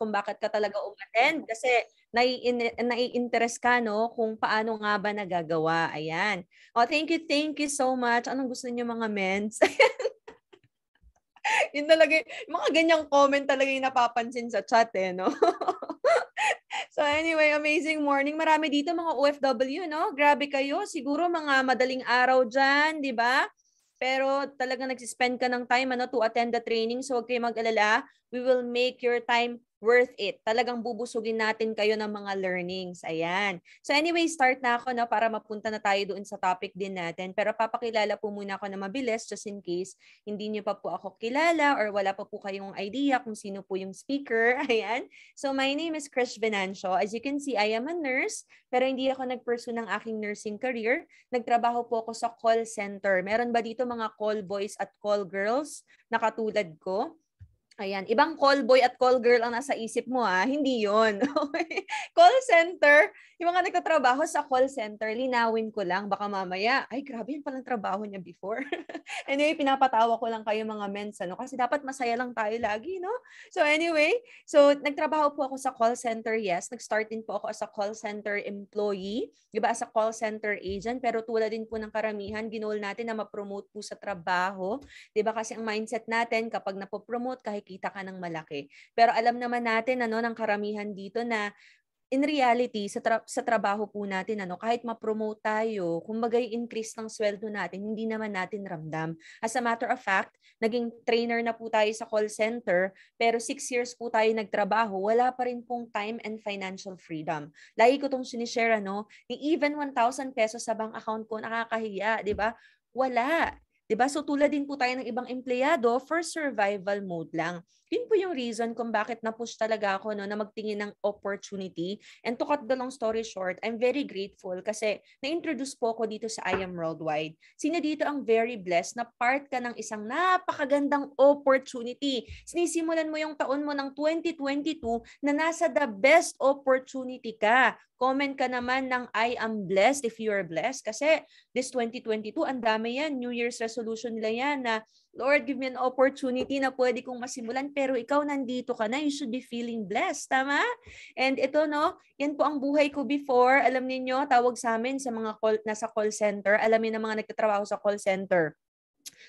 kung bakit ka talaga umattend kasi nai-interest ka no kung paano nga ba nagagawa. Ayan. Oh, thank you, thank you so much. Anong gusto niyo mga mens? yun talaga, mga ganyang comment talaga yung napapansin sa chat eh, no? so anyway, amazing morning. Marami dito mga OFW, no? Grabe kayo. Siguro mga madaling araw dyan, di ba? Pero talaga nagsispend ka ng time ano, to attend the training. So huwag kayo mag-alala. We will make your time worth it. Talagang bubusugin natin kayo ng mga learnings. Ayan. So anyway, start na ako na para mapunta na tayo doon sa topic din natin. Pero papakilala po muna ako na mabilis just in case hindi niyo pa po ako kilala or wala pa po kayong idea kung sino po yung speaker. Ayan. So my name is Krish Venancio. As you can see, I am a nurse pero hindi ako nag ng aking nursing career. Nagtrabaho po ako sa call center. Meron ba dito mga call boys at call girls na katulad ko? Ayan, ibang call boy at call girl ang nasa isip mo ah, hindi 'yon. call center, yung mga nagtatrabaho sa call center, linawin ko lang baka mamaya, ay grabe yun palang trabaho niya before. anyway, pinapatawa ko lang kayo mga mens, ano kasi dapat masaya lang tayo lagi, no? So anyway, so nagtrabaho po ako sa call center, yes. Nag-start din po ako as a call center employee, 'di ba? As a call center agent, pero tulad din po ng karamihan, ginol natin na ma-promote po sa trabaho, 'di ba? Kasi ang mindset natin kapag napopromote kahit kumikita ka ng malaki. Pero alam naman natin ano ng karamihan dito na in reality sa tra- sa trabaho po natin ano kahit ma-promote tayo kumbaga yung increase ng sweldo natin hindi naman natin ramdam as a matter of fact naging trainer na po tayo sa call center pero six years po tayo nagtrabaho wala pa rin pong time and financial freedom lagi ko tong sinishare ano ni even 1,000 pesos sa bank account ko nakakahiya di ba wala 'Di ba? So tulad din po tayo ng ibang empleyado, for survival mode lang yun po yung reason kung bakit na-push talaga ako no, na magtingin ng opportunity. And to cut the long story short, I'm very grateful kasi na-introduce po ako dito sa I Am Worldwide. Sino dito ang very blessed na part ka ng isang napakagandang opportunity. Sinisimulan mo yung taon mo ng 2022 na nasa the best opportunity ka. Comment ka naman ng I am blessed if you are blessed kasi this 2022, ang dami yan. New Year's resolution nila yan na Lord, give me an opportunity na pwede kong masimulan pero ikaw nandito ka na. You should be feeling blessed. Tama? And ito, no, yan po ang buhay ko before. Alam niyo tawag sa amin sa mga call, nasa call center. Alam Alamin ng mga nagtatrabaho sa call center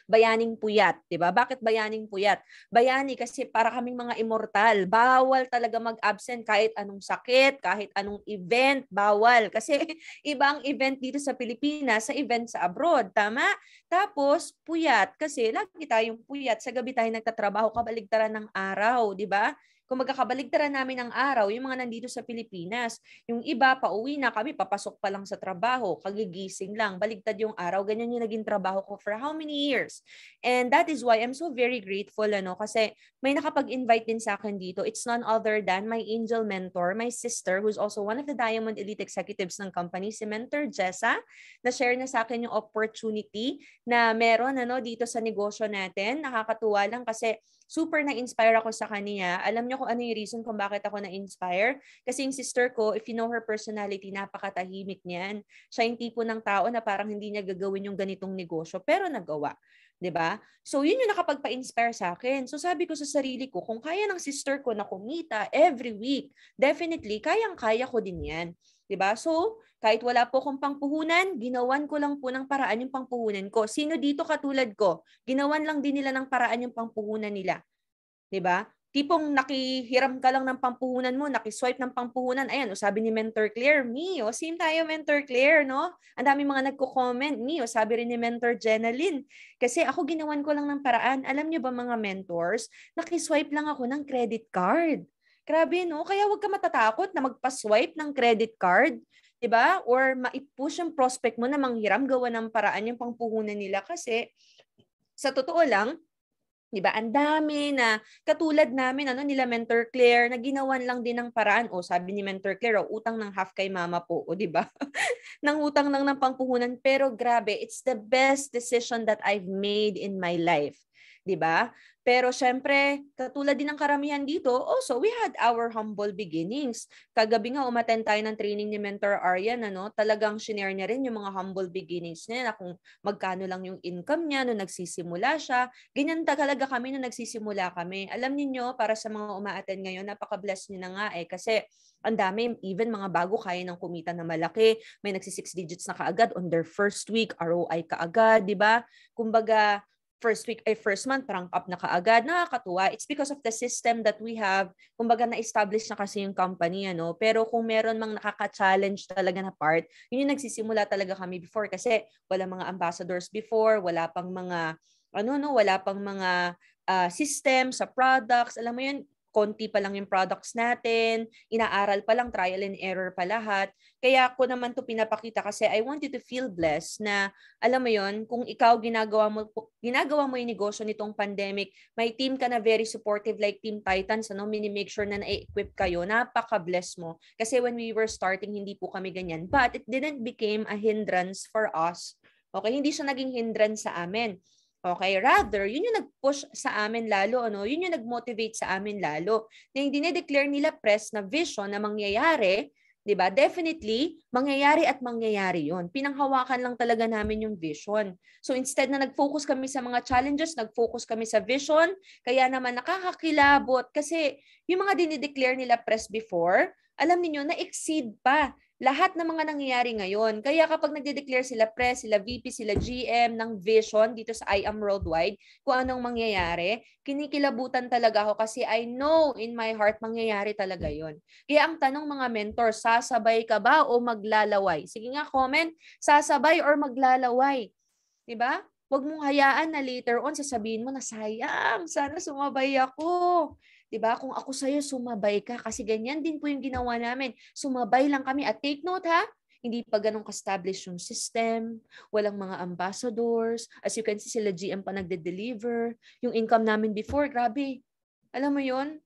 bayaning puyat, 'di ba? Bakit bayaning puyat? Bayani kasi para kaming mga immortal. Bawal talaga mag-absent kahit anong sakit, kahit anong event, bawal kasi ibang event dito sa Pilipinas sa event sa abroad, tama? Tapos puyat kasi lagi tayong puyat sa gabi tayo nagtatrabaho kabaligtaran ng araw, 'di ba? Kung magkakabaligtaran namin ang araw, yung mga nandito sa Pilipinas, yung iba pauwi na kami, papasok pa lang sa trabaho, kagigising lang, baligtad yung araw, ganyan yung naging trabaho ko for how many years. And that is why I'm so very grateful ano kasi may nakapag-invite din sa akin dito. It's none other than my angel mentor, my sister who's also one of the Diamond Elite executives ng company, si Mentor Jessa, na share na sa akin yung opportunity na meron ano dito sa negosyo natin. Nakakatuwa lang kasi super na-inspire ako sa kanya. Alam niyo kung ano yung reason kung bakit ako na-inspire? Kasi yung sister ko, if you know her personality, napakatahimik niyan. Siya yung tipo ng tao na parang hindi niya gagawin yung ganitong negosyo, pero nagawa. 'di ba? So yun yung nakapagpa-inspire sa akin. So sabi ko sa sarili ko, kung kaya ng sister ko na kumita every week, definitely kayang-kaya ko din 'yan, 'di ba? So kahit wala po akong pangpuhunan, ginawan ko lang po ng paraan yung pangpuhunan ko. Sino dito katulad ko? Ginawan lang din nila ng paraan yung pangpuhunan nila. 'Di ba? Tipong nakihiram ka lang ng pampuhunan mo, nakiswipe ng pampuhunan. Ayan, o sabi ni Mentor Claire, me, o same tayo Mentor Claire, no? Ang dami mga nagko-comment, me, o sabi rin ni Mentor Jenalyn. Kasi ako ginawan ko lang ng paraan. Alam niyo ba mga mentors, nakiswipe lang ako ng credit card. Grabe, no? Kaya huwag ka matatakot na magpa-swipe ng credit card. 'di ba? Or maipush yung prospect mo na manghiram gawa ng paraan yung pangpuhunan nila kasi sa totoo lang, 'di ba? Ang dami na katulad namin ano nila Mentor Claire na ginawan lang din ng paraan o sabi ni Mentor Claire o oh, utang ng half kay mama po o 'di ba? Nang utang lang ng pangpuhunan pero grabe, it's the best decision that I've made in my life. 'di ba? Pero syempre, katulad din ng karamihan dito, also we had our humble beginnings. Kagabi nga umaten tayo ng training ni Mentor Aryan, ano? Talagang shinare niya rin yung mga humble beginnings niya na kung magkano lang yung income niya nung nagsisimula siya. Ganyan talaga kami nung nagsisimula kami. Alam niyo para sa mga umaaten ngayon, napaka-bless niyo na nga eh kasi ang dami, even mga bago kaya ng kumita na malaki, may nagsi six digits na kaagad on their first week, ROI kaagad, di ba? Kumbaga, first week, eh, first month, parang up na kaagad, nakakatuwa. It's because of the system that we have. Kumbaga, na-establish na kasi yung company, ano. Pero kung meron mang nakaka-challenge talaga na part, yun yung nagsisimula talaga kami before kasi wala mga ambassadors before, wala pang mga, ano, no, wala pang mga uh, system sa products. Alam mo yun, konti pa lang yung products natin, inaaral pa lang, trial and error pa lahat. Kaya ako naman to pinapakita kasi I want you to feel blessed na, alam mo yon kung ikaw ginagawa mo, ginagawa mo yung negosyo nitong pandemic, may team ka na very supportive like Team Titans, ano, mini-make sure na na-equip kayo, napaka-bless mo. Kasi when we were starting, hindi po kami ganyan. But it didn't became a hindrance for us. Okay, hindi siya naging hindrance sa amin. Okay, rather, yun yung nag-push sa amin lalo, ano? yun yung nag-motivate sa amin lalo. Na yung dinedeclare nila press na vision na mangyayari, 'di ba? Definitely mangyayari at mangyayari yun. Pinanghawakan lang talaga namin yung vision. So instead na nag-focus kami sa mga challenges, nag-focus kami sa vision, kaya naman nakakakilabot kasi yung mga dinedeclare nila press before, alam niyo na exceed pa lahat ng mga nangyayari ngayon. Kaya kapag nagde-declare sila press, sila VP, sila GM ng vision dito sa I Am Worldwide, kung anong mangyayari, kinikilabutan talaga ako kasi I know in my heart mangyayari talaga yon. Kaya ang tanong mga mentor, sasabay ka ba o maglalaway? Sige nga comment, sasabay or maglalaway? 'Di ba? Huwag mong hayaan na later on sasabihin mo na sayang, sana sumabay ako. 'di ba? Kung ako sa iyo sumabay ka kasi ganyan din po yung ginawa namin. Sumabay lang kami at take note ha. Hindi pa ganun ka-establish yung system, walang mga ambassadors. As you can see, sila GM pa nagde-deliver. Yung income namin before, grabe. Alam mo yon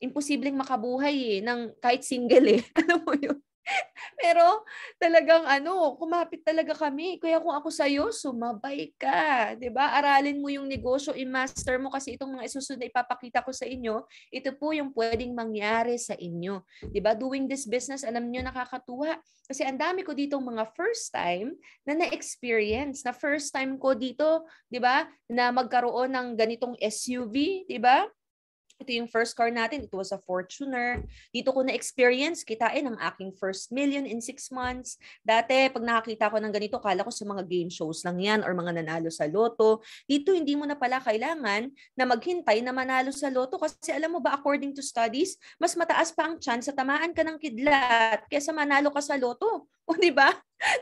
Imposibleng makabuhay eh, ng kahit single eh. Alam mo yun? Pero talagang ano, kumapit talaga kami. Kaya kung ako sa iyo, sumabay ka. 'di ba Aralin mo yung negosyo, i-master mo kasi itong mga isusunod na ipapakita ko sa inyo, ito po yung pwedeng mangyari sa inyo. 'di ba Doing this business, alam niyo nakakatuwa. Kasi ang dami ko dito mga first time na na-experience, na first time ko dito, 'di ba, na magkaroon ng ganitong SUV, 'di ba? ito yung first car natin, it was a Fortuner. Dito ko na-experience, kitain ang aking first million in six months. Dati, pag nakakita ko ng ganito, kala ko sa mga game shows lang yan or mga nanalo sa loto. Dito, hindi mo na pala kailangan na maghintay na manalo sa loto kasi alam mo ba, according to studies, mas mataas pa ang chance sa tamaan ka ng kidlat kaysa manalo ka sa loto. O, di ba?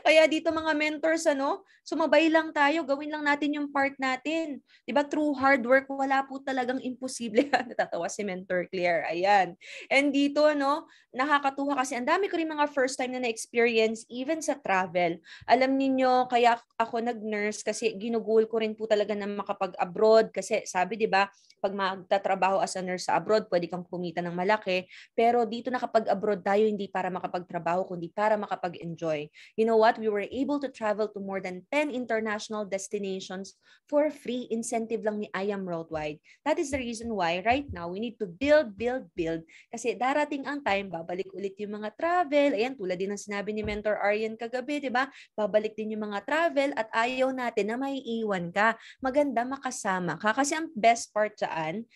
Kaya dito mga mentors, ano, sumabay lang tayo, gawin lang natin yung part natin. Di ba, through hard work, wala po talagang imposible. Natatawa si Mentor Claire, ayan. And dito, ano, nakakatuwa kasi ang dami ko rin mga first time na na-experience, even sa travel. Alam niyo kaya ako nag-nurse kasi ginugol ko rin po talaga na makapag-abroad kasi sabi, di ba, pag magtatrabaho as a nurse sa abroad, pwede kang kumita ng malaki. Pero dito nakapag-abroad tayo hindi para makapagtrabaho, kundi para makapag-enjoy enjoy. You know what? We were able to travel to more than 10 international destinations for free incentive lang ni I Am Worldwide. That is the reason why right now we need to build, build, build. Kasi darating ang time, babalik ulit yung mga travel. Ayan, tulad din ng sinabi ni Mentor Aryan kagabi, di ba? Babalik din yung mga travel at ayaw natin na maiiwan ka. Maganda makasama ka. Kasi ang best part saan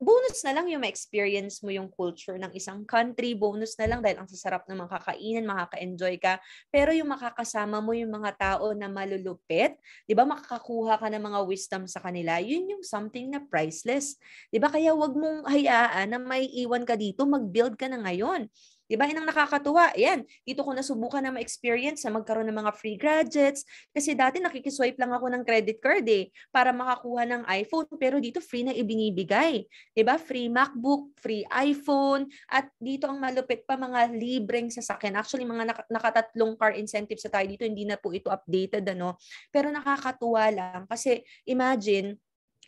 bonus na lang yung ma-experience mo yung culture ng isang country, bonus na lang dahil ang sasarap ng mga makaka-enjoy ka. Pero yung makakasama mo yung mga tao na malulupit, 'di ba? Makakakuha ka ng mga wisdom sa kanila. Yun yung something na priceless. 'Di ba? Kaya wag mong hayaan na may iwan ka dito, mag-build ka na ngayon. 'Di ba? Yan nakakatuwa. Ayun, dito ko nasubukan na ma-experience na magkaroon ng mga free graduates kasi dati nakikiswipe lang ako ng credit card eh para makakuha ng iPhone pero dito free na ibinibigay. 'Di ba? Free MacBook, free iPhone at dito ang malupit pa mga libreng sasakyan. Actually, mga nak- nakatatlong car incentives sa tayo dito, hindi na po ito updated ano. Pero nakakatuwa lang kasi imagine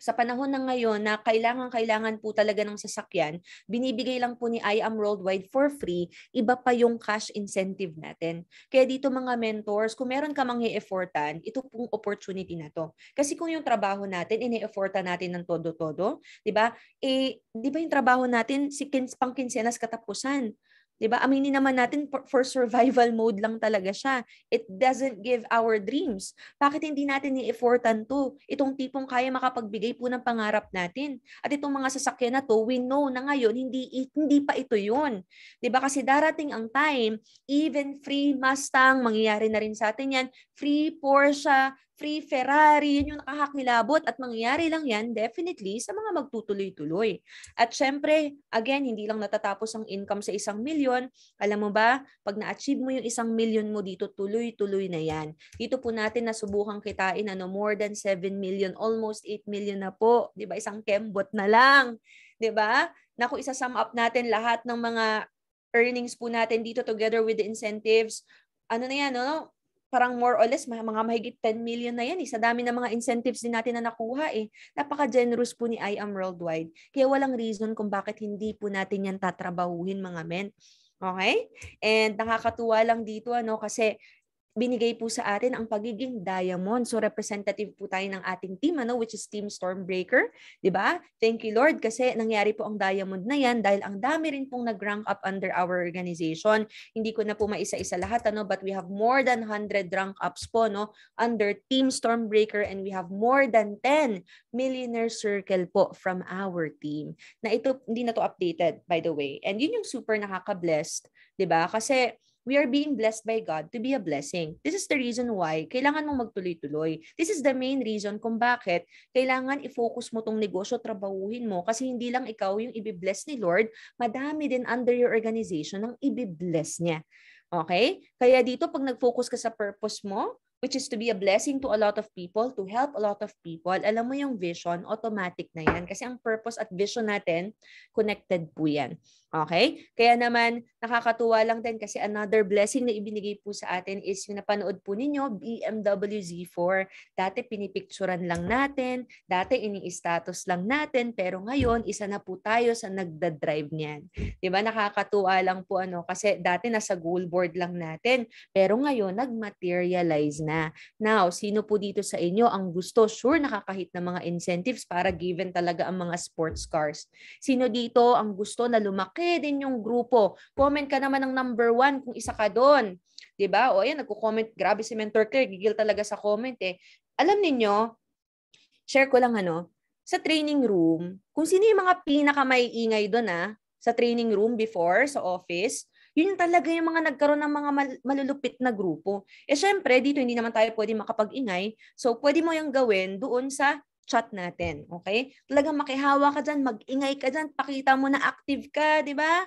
sa panahon ng ngayon na kailangan-kailangan po talaga ng sasakyan, binibigay lang po ni I Am Worldwide for free, iba pa yung cash incentive natin. Kaya dito mga mentors, kung meron ka mang i-effortan, ito pong opportunity na to. Kasi kung yung trabaho natin, ini-effortan natin ng todo-todo, di ba? Eh, di ba yung trabaho natin, si kins, pang kinsenas katapusan. Diba? Aminin naman natin for survival mode lang talaga siya. It doesn't give our dreams. Bakit hindi natin i-effortan 'to? Itong tipong kaya makapagbigay po ng pangarap natin. At itong mga sasakyan na 'to, we know na ngayon hindi hindi pa ito 'yun. 'Di ba? Kasi darating ang time, even free Mustang mangyayari na rin sa atin 'yan, free Porsche, free Ferrari, yun yung nakakakilabot at mangyayari lang yan definitely sa mga magtutuloy-tuloy. At syempre, again, hindi lang natatapos ang income sa isang million. Alam mo ba, pag na-achieve mo yung isang million mo dito, tuloy-tuloy na yan. Dito po natin nasubukan kitain ano, more than 7 million, almost 8 million na po. ba diba? Isang kembot na lang. ba diba? Naku, isa-sum up natin lahat ng mga earnings po natin dito together with the incentives. Ano na yan, no? parang more or less mga mahigit 10 million na yan eh. Sa dami ng mga incentives din natin na nakuha eh. Napaka-generous po ni I Am Worldwide. Kaya walang reason kung bakit hindi po natin yan tatrabahuhin mga men. Okay? And nakakatuwa lang dito ano kasi binigay po sa atin ang pagiging diamond. So representative po tayo ng ating team ano which is Team Stormbreaker, 'di ba? Thank you Lord kasi nangyari po ang diamond na 'yan dahil ang dami rin pong nag-rank up under our organization. Hindi ko na po maisa-isa lahat ano but we have more than 100 rank ups po no under Team Stormbreaker and we have more than 10 millionaire circle po from our team. Na ito hindi na to updated by the way. And yun yung super nakaka-blessed, 'di ba? Kasi we are being blessed by God to be a blessing. This is the reason why kailangan mong magtuloy-tuloy. This is the main reason kung bakit kailangan i-focus mo tong negosyo, trabahuhin mo kasi hindi lang ikaw yung i-bless ni Lord, madami din under your organization ang i-bless niya. Okay? Kaya dito, pag nag-focus ka sa purpose mo, which is to be a blessing to a lot of people, to help a lot of people, alam mo yung vision, automatic na yan. Kasi ang purpose at vision natin, connected po yan. Okay? Kaya naman, nakakatuwa lang din kasi another blessing na ibinigay po sa atin is yung napanood po ninyo, BMW Z4. Dati pinipicturan lang natin, dati ini-status lang natin, pero ngayon, isa na po tayo sa nagda-drive niyan. ba diba? Nakakatuwa lang po ano, kasi dati nasa goal board lang natin, pero ngayon, nag-materialize na. Now, sino po dito sa inyo ang gusto? Sure, nakakahit ng mga incentives para given talaga ang mga sports cars. Sino dito ang gusto na lumaki malaki din yung grupo. Comment ka naman ng number one kung isa ka doon. 'Di ba? O ayan, nagko-comment, grabe si Mentor Claire, gigil talaga sa comment eh. Alam niyo, share ko lang ano, sa training room, kung sino yung mga pinaka maiingay doon ah, sa training room before, sa office, yun talaga yung mga nagkaroon ng mga mal- malulupit na grupo. Eh syempre, dito hindi naman tayo pwede makapag-ingay. So, pwede mo yung gawin doon sa chat natin. Okay? Talagang makihawa ka dyan, mag-ingay ka dyan, pakita mo na active ka, di ba?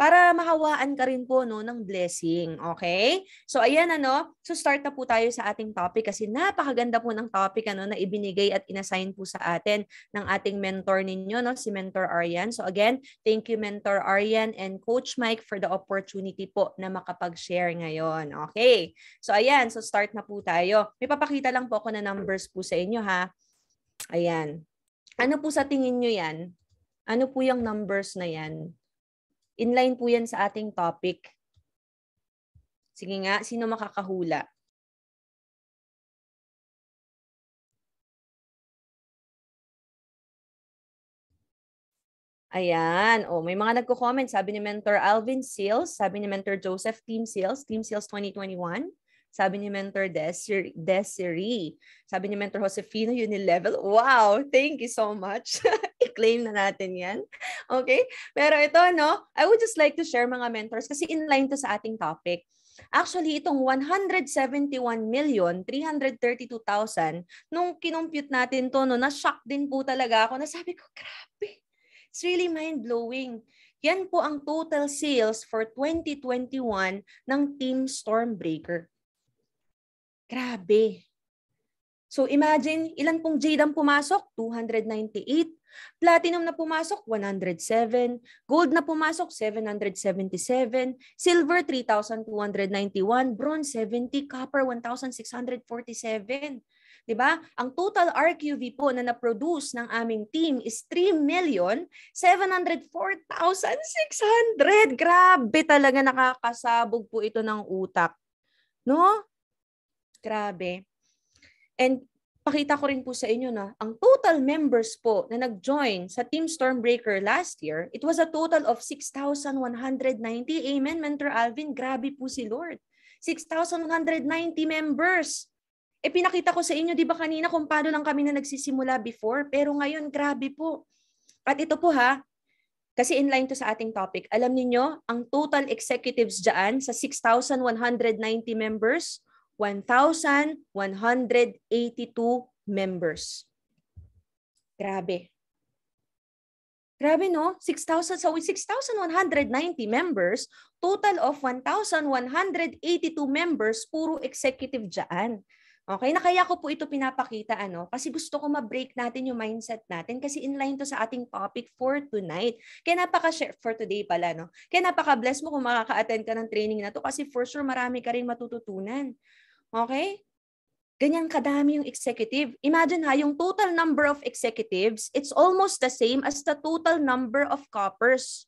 Para mahawaan ka rin po no, ng blessing. Okay? So, ayan ano. So, start na po tayo sa ating topic kasi napakaganda po ng topic ano, na ibinigay at inassign po sa atin ng ating mentor ninyo, no, si Mentor Aryan. So, again, thank you Mentor Aryan and Coach Mike for the opportunity po na makapag-share ngayon. Okay? So, ayan. So, start na po tayo. May papakita lang po ako na numbers po sa inyo ha. Ayan. Ano po sa tingin nyo yan? Ano po yung numbers na yan? Inline po yan sa ating topic. Sige nga, sino makakahula? Ayan. Oh, may mga nagko-comment. Sabi ni Mentor Alvin Seals, sabi ni Mentor Joseph, Team Seals, Team Seals 2021. Sabi ni Mentor Desir- Desiree. Sabi ni Mentor Josefino, level. Wow! Thank you so much. I-claim na natin yan. Okay? Pero ito, no? I would just like to share mga mentors kasi in line to sa ating topic. Actually, itong 171,332,000, nung kinompute natin to, no, na-shock din po talaga ako. Nasabi ko, grabe, it's really mind-blowing. Yan po ang total sales for 2021 ng Team Stormbreaker. Grabe. So imagine, ilan pong jade ang pumasok? 298. Platinum na pumasok, 107. Gold na pumasok, 777. Silver, 3,291. Bronze, 70. Copper, 1,647. Diba? Ang total RQV po na na-produce ng aming team is 3,704,600. Grabe talaga nakakasabog po ito ng utak. No? Grabe. And pakita ko rin po sa inyo na ang total members po na nag-join sa Team Stormbreaker last year, it was a total of 6,190. Amen, Mentor Alvin. Grabe po si Lord. 6,190 members. E pinakita ko sa inyo, di ba kanina, kung paano lang kami na nagsisimula before. Pero ngayon, grabe po. At ito po ha, kasi in line to sa ating topic. Alam niyo ang total executives dyan sa 6,190 members, 1,182 members. Grabe. Grabe no? 6,000, so 6,190 members, total of 1,182 members, puro executive dyan. Okay, na kaya ko po ito pinapakita ano kasi gusto ko ma-break natin yung mindset natin kasi in line to sa ating topic for tonight. Kaya napaka-share for today pala no. Kaya napaka-bless mo kung makaka-attend ka ng training na to kasi for sure marami ka ring matututunan. Okay? Ganyan kadami yung executive. Imagine ha, yung total number of executives, it's almost the same as the total number of coppers.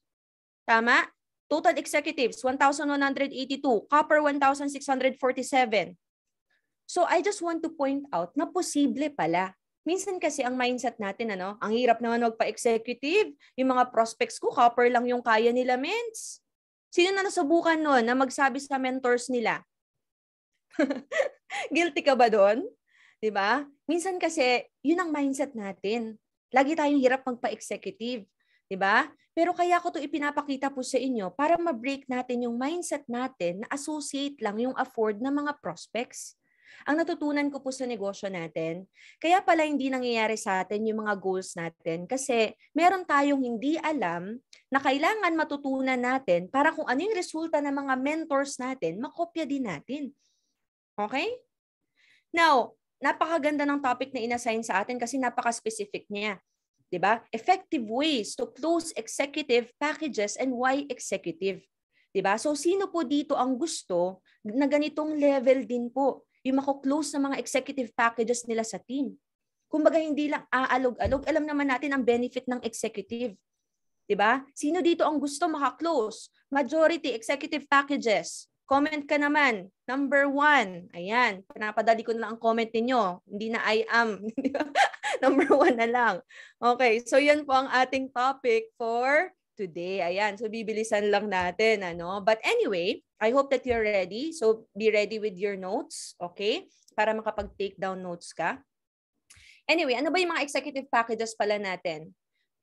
Tama? Total executives, 1,182. Copper, 1,647. So I just want to point out na posible pala. Minsan kasi ang mindset natin, ano, ang hirap naman magpa-executive. Yung mga prospects ko, copper lang yung kaya nila, mens. Sino na nasubukan noon na magsabi sa mentors nila, Guilty ka ba doon? 'Di ba? Minsan kasi 'yun ang mindset natin. Lagi tayong hirap magpa-executive, 'di ba? Pero kaya ko 'to ipinapakita po sa inyo para ma-break natin yung mindset natin na associate lang yung afford na mga prospects. Ang natutunan ko po sa negosyo natin, kaya pala hindi nangyayari sa atin yung mga goals natin kasi meron tayong hindi alam na kailangan matutunan natin para kung ano yung resulta ng mga mentors natin, makopya din natin. Okay? Now, napakaganda ng topic na inassign sa atin kasi napaka-specific niya. 'Di ba? Effective ways to close executive packages and why executive. 'Di ba? So sino po dito ang gusto na ganitong level din po yung mako-close ng mga executive packages nila sa team. Kumbaga hindi lang aalog-alog, alam naman natin ang benefit ng executive. 'Di ba? Sino dito ang gusto maka Majority executive packages. Comment ka naman. Number one. Ayan. Pinapadali ko na lang ang comment ninyo. Hindi na I am. Number one na lang. Okay. So, yan po ang ating topic for today. Ayan. So, bibilisan lang natin. Ano? But anyway, I hope that you're ready. So, be ready with your notes. Okay? Para makapag-take down notes ka. Anyway, ano ba yung mga executive packages pala natin?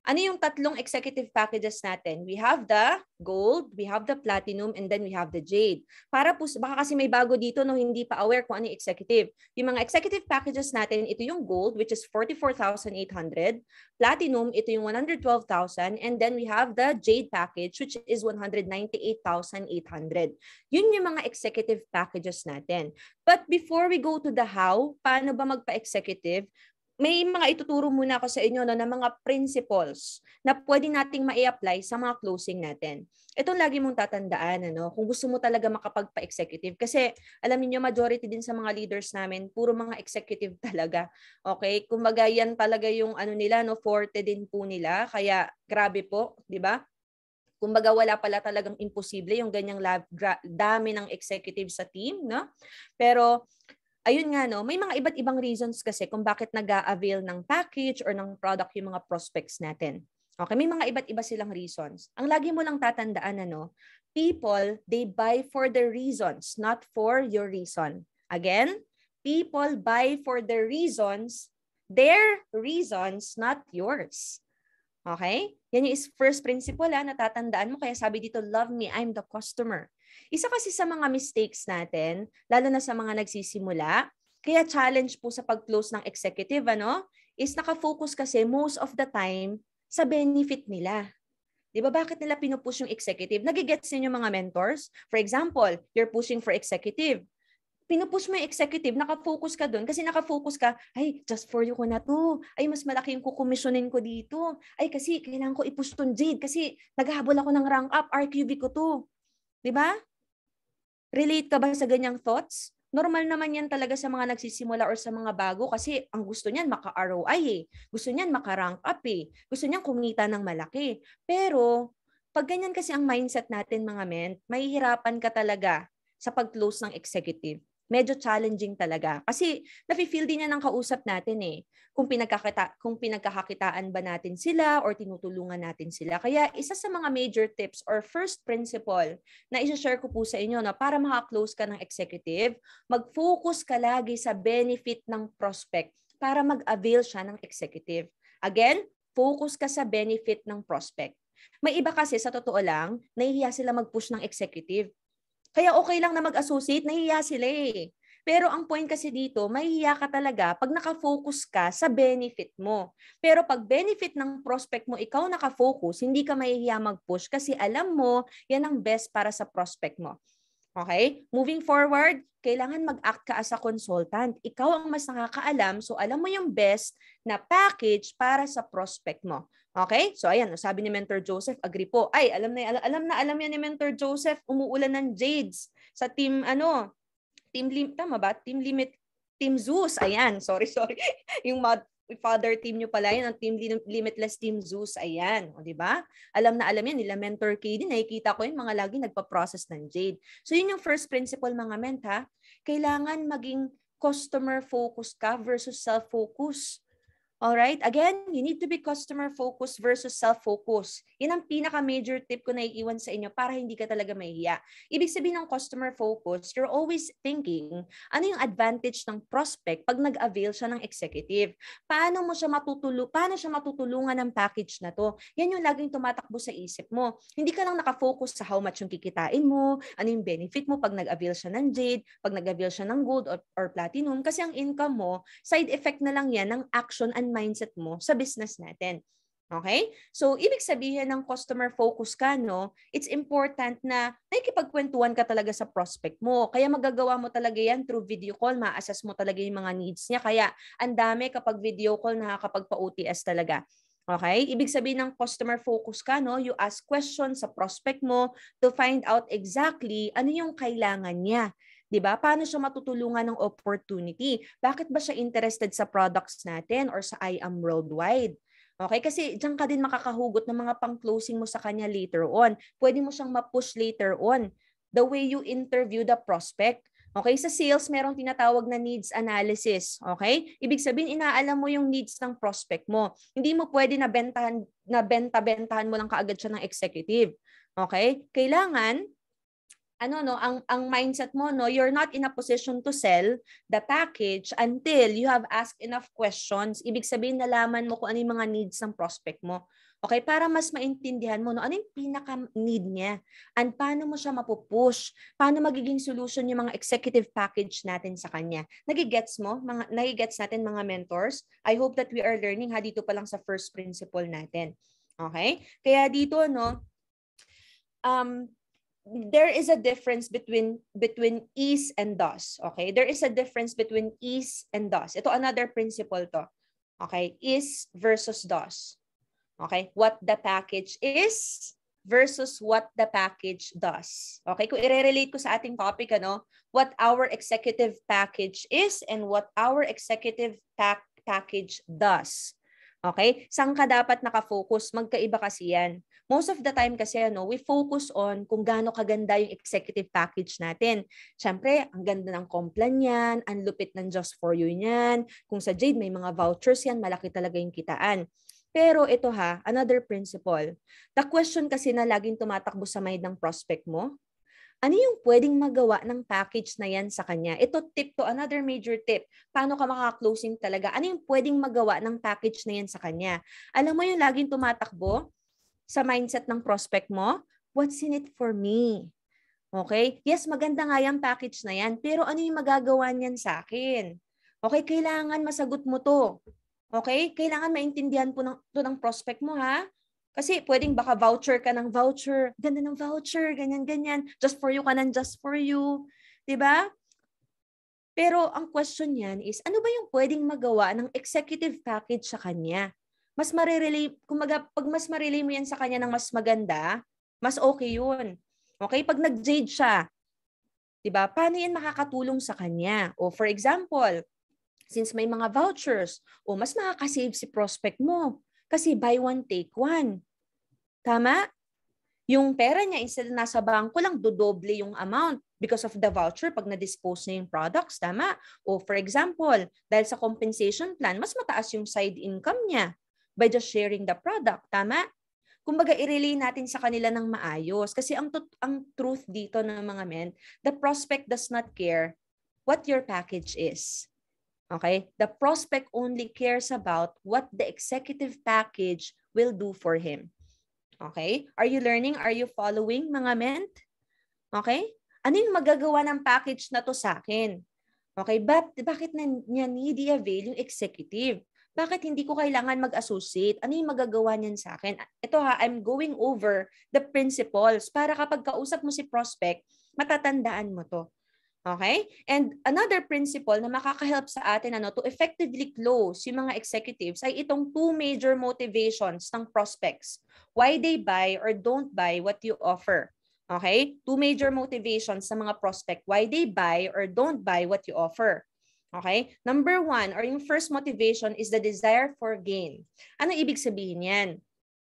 Ano yung tatlong executive packages natin? We have the gold, we have the platinum, and then we have the jade. Para po, baka kasi may bago dito no hindi pa aware kung ano yung executive. Yung mga executive packages natin, ito yung gold, which is 44,800. Platinum, ito yung 112,000. And then we have the jade package, which is 198,800. Yun yung mga executive packages natin. But before we go to the how, paano ba magpa-executive, may mga ituturo muna ako sa inyo no, ng mga principles na pwede nating ma-apply sa mga closing natin. Ito lagi mong tatandaan ano, kung gusto mo talaga makapagpa-executive. Kasi alam niyo majority din sa mga leaders namin, puro mga executive talaga. Okay? Kumbaga yan talaga yung ano nila, no, forte din po nila. Kaya grabe po, di ba? Kumbaga wala pala talagang imposible yung ganyang lab, dami ng executive sa team, no? Pero ayun nga no, may mga iba't ibang reasons kasi kung bakit nag avail ng package or ng product yung mga prospects natin. Okay, may mga iba't iba silang reasons. Ang lagi mo lang tatandaan ano, people, they buy for their reasons, not for your reason. Again, people buy for their reasons, their reasons, not yours. Okay? Yan yung is first principle, ha, ah, natatandaan mo. Kaya sabi dito, love me, I'm the customer. Isa kasi sa mga mistakes natin, lalo na sa mga nagsisimula, kaya challenge po sa pag-close ng executive, ano, is nakafocus kasi most of the time sa benefit nila. Di ba? Bakit nila pinupush yung executive? Nagigets ninyo mga mentors? For example, you're pushing for executive. Pinupush mo yung executive, nakafocus ka doon. Kasi nakafocus ka, ay, just for you ko na to. Ay, mas malaki yung kukomisyonin ko dito. Ay, kasi kailangan ko ipush tong Jade kasi naghahabol ako ng rank up, RQB ko to. Di ba? Relate ka ba sa ganyang thoughts? Normal naman yan talaga sa mga nagsisimula or sa mga bago kasi ang gusto niyan maka-ROI eh. Gusto niyan maka-rank up eh. Gusto niyan kumita ng malaki. Pero pag ganyan kasi ang mindset natin mga men, mahihirapan ka talaga sa pag-close ng executive medyo challenging talaga. Kasi nafe-feel din niya ng kausap natin eh. Kung, pinagkakita, kung pinagkakakitaan ba natin sila or tinutulungan natin sila. Kaya isa sa mga major tips or first principle na isa-share ko po sa inyo na para maka-close ka ng executive, mag-focus ka lagi sa benefit ng prospect para mag-avail siya ng executive. Again, focus ka sa benefit ng prospect. May iba kasi sa totoo lang, nahihiya sila mag-push ng executive kaya okay lang na mag-associate, nahiya sila eh. Pero ang point kasi dito, mahihiya ka talaga pag nakafocus ka sa benefit mo. Pero pag benefit ng prospect mo, ikaw nakafocus, hindi ka mahihiya mag-push kasi alam mo, yan ang best para sa prospect mo. Okay? Moving forward, kailangan mag-act ka as a consultant. Ikaw ang mas nakakaalam, so alam mo yung best na package para sa prospect mo. Okay? So ayan, sabi ni Mentor Joseph, agree po. Ay, alam na alam na alam yan ni Mentor Joseph, umuulan ng jades sa team ano? Team lim tama ba? Team limit Team Zeus. Ayan, sorry, sorry. yung mad father team nyo pala yun, ang team limitless team Zeus. Ayan, o, di ba? Alam na alam yan, nila mentor KD, nakikita ko yun, mga lagi nagpa-process ng Jade. So yun yung first principle mga men, ha? Kailangan maging customer focus ka versus self-focus. All right? Again, you need to be customer focused versus self focused. Yan ang pinaka major tip ko na iiwan sa inyo para hindi ka talaga mahiya. Ibig sabihin ng customer focus, you're always thinking, ano yung advantage ng prospect pag nag-avail siya ng executive? Paano mo siya matutulu paano siya matutulungan ng package na to? Yan yung laging tumatakbo sa isip mo. Hindi ka lang nakafocus sa how much yung kikitain mo, ano yung benefit mo pag nag-avail siya ng jade, pag nag-avail siya ng gold or, or platinum kasi ang income mo, side effect na lang yan ng action and and mindset mo sa business natin. Okay? So, ibig sabihin ng customer focus ka, no? It's important na nakikipagkwentuhan ka talaga sa prospect mo. Kaya magagawa mo talaga yan through video call. Ma-assess mo talaga yung mga needs niya. Kaya, ang dami kapag video call, nakakapagpa-OTS talaga. Okay? Ibig sabihin ng customer focus ka, no? You ask questions sa prospect mo to find out exactly ano yung kailangan niya. 'di ba? Paano siya matutulungan ng opportunity? Bakit ba siya interested sa products natin or sa I am worldwide? Okay? Kasi diyan ka din makakahugot ng mga pang-closing mo sa kanya later on. Pwede mo siyang ma-push later on. The way you interview the prospect. Okay? Sa sales, merong tinatawag na needs analysis. Okay? Ibig sabihin, inaalam mo yung needs ng prospect mo. Hindi mo pwede na bentahan, na benta-bentahan mo lang kaagad siya ng executive. Okay? Kailangan, ano no ang ang mindset mo no you're not in a position to sell the package until you have asked enough questions ibig sabihin nalaman mo kung ano yung mga needs ng prospect mo okay para mas maintindihan mo no ano yung pinaka need niya and paano mo siya mapupush paano magiging solution yung mga executive package natin sa kanya nagigets mo mga nagigets natin mga mentors i hope that we are learning ha dito pa lang sa first principle natin okay kaya dito no um there is a difference between between is and does. Okay? There is a difference between is and does. Ito another principle to. Okay? Is versus does. Okay? What the package is versus what the package does. Okay? Kung i-relate ko sa ating topic, ano? What our executive package is and what our executive pack package does. Okay? Saan ka dapat nakafocus? Magkaiba kasi yan most of the time kasi ano, we focus on kung gaano kaganda yung executive package natin. Siyempre, ang ganda ng complan niyan, ang lupit ng just for you niyan, kung sa Jade may mga vouchers yan, malaki talaga yung kitaan. Pero ito ha, another principle. The question kasi na laging tumatakbo sa mind ng prospect mo, ano yung pwedeng magawa ng package na yan sa kanya? Ito tip to, another major tip. Paano ka makaka-closing talaga? Ano yung pwedeng magawa ng package na yan sa kanya? Alam mo yung laging tumatakbo? sa mindset ng prospect mo, what's in it for me? Okay? Yes, maganda nga yung package na yan, pero ano yung magagawa niyan sa akin? Okay, kailangan masagot mo to. Okay? Kailangan maintindihan po ng, to ng prospect mo ha. Kasi pwedeng baka voucher ka ng voucher. Ganda ng voucher, ganyan-ganyan. Just for you ka ng just for you. ba? Diba? Pero ang question niyan is, ano ba yung pwedeng magawa ng executive package sa kanya? mas marirelay, kumaga, pag mas marirelay mo yan sa kanya ng mas maganda, mas okay yun. Okay? Pag nag-jade siya, 'di ba? Paano 'yan makakatulong sa kanya? O for example, since may mga vouchers, o mas makakasave si prospect mo kasi buy one take one. Tama? Yung pera niya instead na nasa bangko lang dodoble yung amount because of the voucher pag na-dispose niya yung products, tama? O for example, dahil sa compensation plan, mas mataas yung side income niya by just sharing the product. Tama? Kumbaga, i-relay natin sa kanila ng maayos. Kasi ang, ang truth dito ng mga men, the prospect does not care what your package is. Okay? The prospect only cares about what the executive package will do for him. Okay? Are you learning? Are you following, mga men? Okay? Ano yung magagawa ng package na to sa akin? Okay? But bakit na niya need i-avail yung executive? bakit hindi ko kailangan mag-associate? Ano yung magagawa niyan sa akin? Ito ha, I'm going over the principles para kapag kausap mo si prospect, matatandaan mo to. Okay? And another principle na makakahelp sa atin ano, to effectively close yung mga executives ay itong two major motivations ng prospects. Why they buy or don't buy what you offer. Okay? Two major motivations sa mga prospect. Why they buy or don't buy what you offer. Okay? Number one, or yung first motivation is the desire for gain. Ano ibig sabihin yan?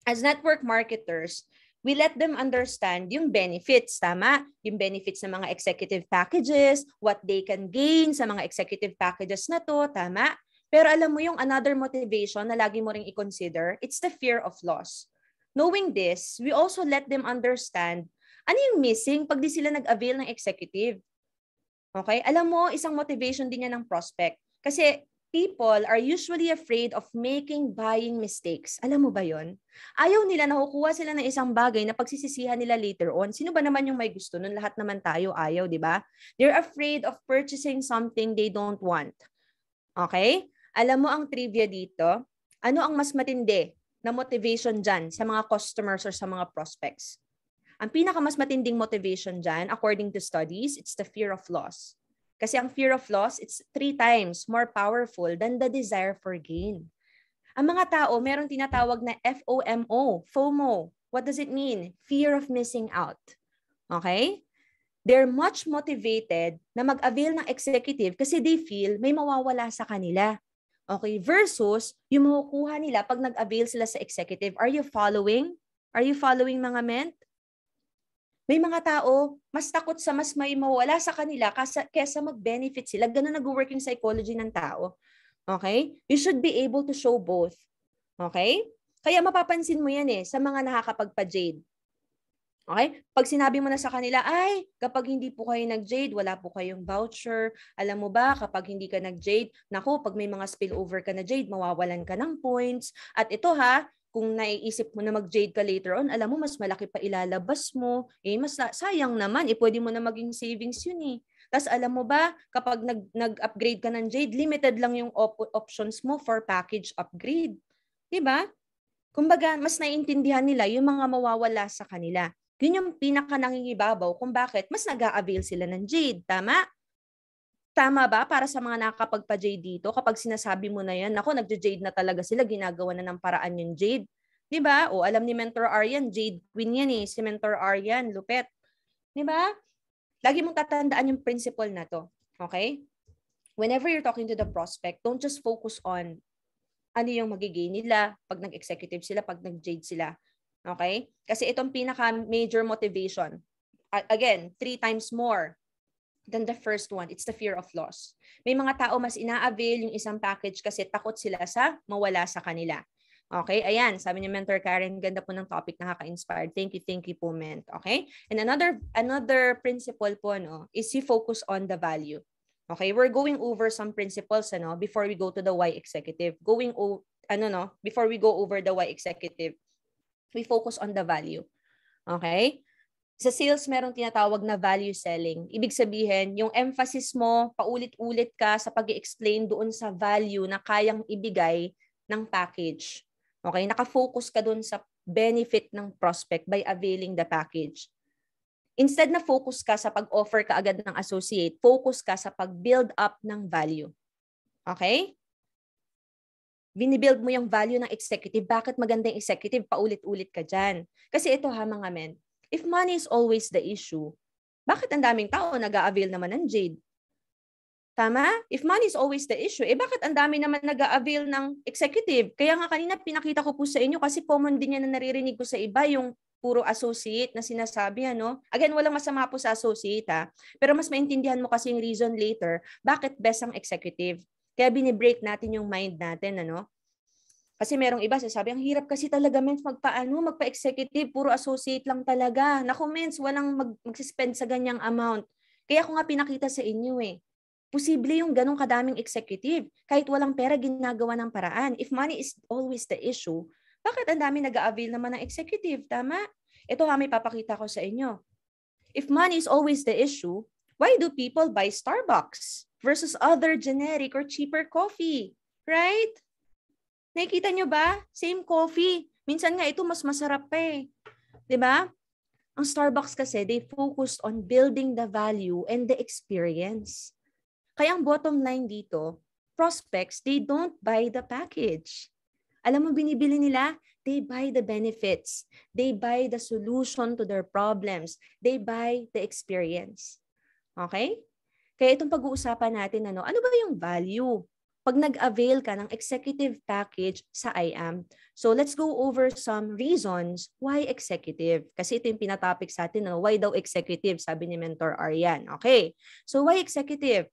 As network marketers, we let them understand yung benefits, tama? Yung benefits ng mga executive packages, what they can gain sa mga executive packages na to, tama? Pero alam mo yung another motivation na lagi mo ring i-consider, it's the fear of loss. Knowing this, we also let them understand ano yung missing pag di sila nag-avail ng executive? Okay? Alam mo, isang motivation din yan ng prospect. Kasi people are usually afraid of making buying mistakes. Alam mo ba yon? Ayaw nila nakukuha sila ng isang bagay na pagsisisihan nila later on. Sino ba naman yung may gusto nun? Lahat naman tayo ayaw, di ba? They're afraid of purchasing something they don't want. Okay? Alam mo ang trivia dito? Ano ang mas matindi na motivation dyan sa mga customers or sa mga prospects? Ang pinaka mas matinding motivation dyan, according to studies, it's the fear of loss. Kasi ang fear of loss, it's three times more powerful than the desire for gain. Ang mga tao, merong tinatawag na FOMO, FOMO. What does it mean? Fear of missing out. Okay? They're much motivated na mag-avail ng executive kasi they feel may mawawala sa kanila. Okay? Versus, yung makukuha nila pag nag-avail sila sa executive. Are you following? Are you following mga ment? May mga tao, mas takot sa mas may mawala sa kanila kasa, kesa mag-benefit sila. Ganun nag working psychology ng tao. Okay? You should be able to show both. Okay? Kaya mapapansin mo yan eh sa mga nakakapagpa-jade. Okay? Pag sinabi mo na sa kanila, ay, kapag hindi po kayo nag-jade, wala po kayong voucher. Alam mo ba, kapag hindi ka nag-jade, nako, pag may mga spillover ka na jade, mawawalan ka ng points. At ito ha, kung naiisip mo na mag-jade ka later on, alam mo, mas malaki pa ilalabas mo. Eh, mas sayang naman, eh, pwede mo na maging savings yun eh. Tapos alam mo ba, kapag nag, nag-upgrade ka ng jade, limited lang yung op- options mo for package upgrade. ba? Diba? Kumbaga, mas naiintindihan nila yung mga mawawala sa kanila. Yun yung pinaka nangingibabaw kung bakit mas nag avail sila ng jade. Tama? Tama ba para sa mga nakakapagpa-jade dito kapag sinasabi mo na yan, nako nagja-jade na talaga sila, ginagawa na ng paraan yung jade. 'Di ba? O alam ni Mentor Aryan, jade queen yan eh, si Mentor Aryan, lupet. 'Di ba? Lagi mong tatandaan yung principle na to. Okay? Whenever you're talking to the prospect, don't just focus on ano yung magigay nila pag nag-executive sila, pag nag-jade sila. Okay? Kasi itong pinaka-major motivation. Again, three times more than the first one. It's the fear of loss. May mga tao mas ina-avail yung isang package kasi takot sila sa mawala sa kanila. Okay, ayan, sabi ni Mentor Karen, ganda po ng topic, nakaka-inspired. Thank you, thank you po, Ment. Okay? And another another principle po no, is you focus on the value. Okay, we're going over some principles ano before we go to the Y executive. Going o, ano no, before we go over the Y executive, we focus on the value. Okay? sa sales merong tinatawag na value selling. Ibig sabihin, yung emphasis mo, paulit-ulit ka sa pag explain doon sa value na kayang ibigay ng package. Okay? Nakafocus ka doon sa benefit ng prospect by availing the package. Instead na focus ka sa pag-offer ka agad ng associate, focus ka sa pag-build up ng value. Okay? Binibuild mo yung value ng executive. Bakit maganda yung executive? Paulit-ulit ka dyan. Kasi ito ha mga men, If money is always the issue, bakit ang daming tao nag avail naman ng jade? Tama? If money is always the issue, eh bakit ang dami naman nag avail ng executive? Kaya nga kanina pinakita ko po sa inyo kasi common din yan na naririnig ko sa iba yung puro associate na sinasabi. Ano? Again, walang masama po sa associate. Ha? Pero mas maintindihan mo kasi yung reason later, bakit best ang executive? Kaya binibreak natin yung mind natin. Ano? Kasi merong iba sasabi, ang hirap kasi talaga mens magpaano, magpa-executive, puro associate lang talaga. Naku mens, walang mag- mag-spend sa ganyang amount. Kaya ko nga pinakita sa inyo eh. Posible yung ganong kadaming executive. Kahit walang pera, ginagawa ng paraan. If money is always the issue, bakit ang dami nag-avail naman ng executive? Tama? Ito ha, may papakita ko sa inyo. If money is always the issue, why do people buy Starbucks versus other generic or cheaper coffee? Right? Nakikita nyo ba? Same coffee. Minsan nga ito mas masarap pa eh. ba? Diba? Ang Starbucks kasi, they focus on building the value and the experience. Kaya ang bottom line dito, prospects, they don't buy the package. Alam mo, binibili nila, they buy the benefits. They buy the solution to their problems. They buy the experience. Okay? Kaya itong pag-uusapan natin, ano, ano ba yung value? pag nag-avail ka ng executive package sa IAM. So let's go over some reasons why executive. Kasi ito yung pinatopic sa atin, no? why daw executive, sabi ni Mentor Arian. Okay, so why executive?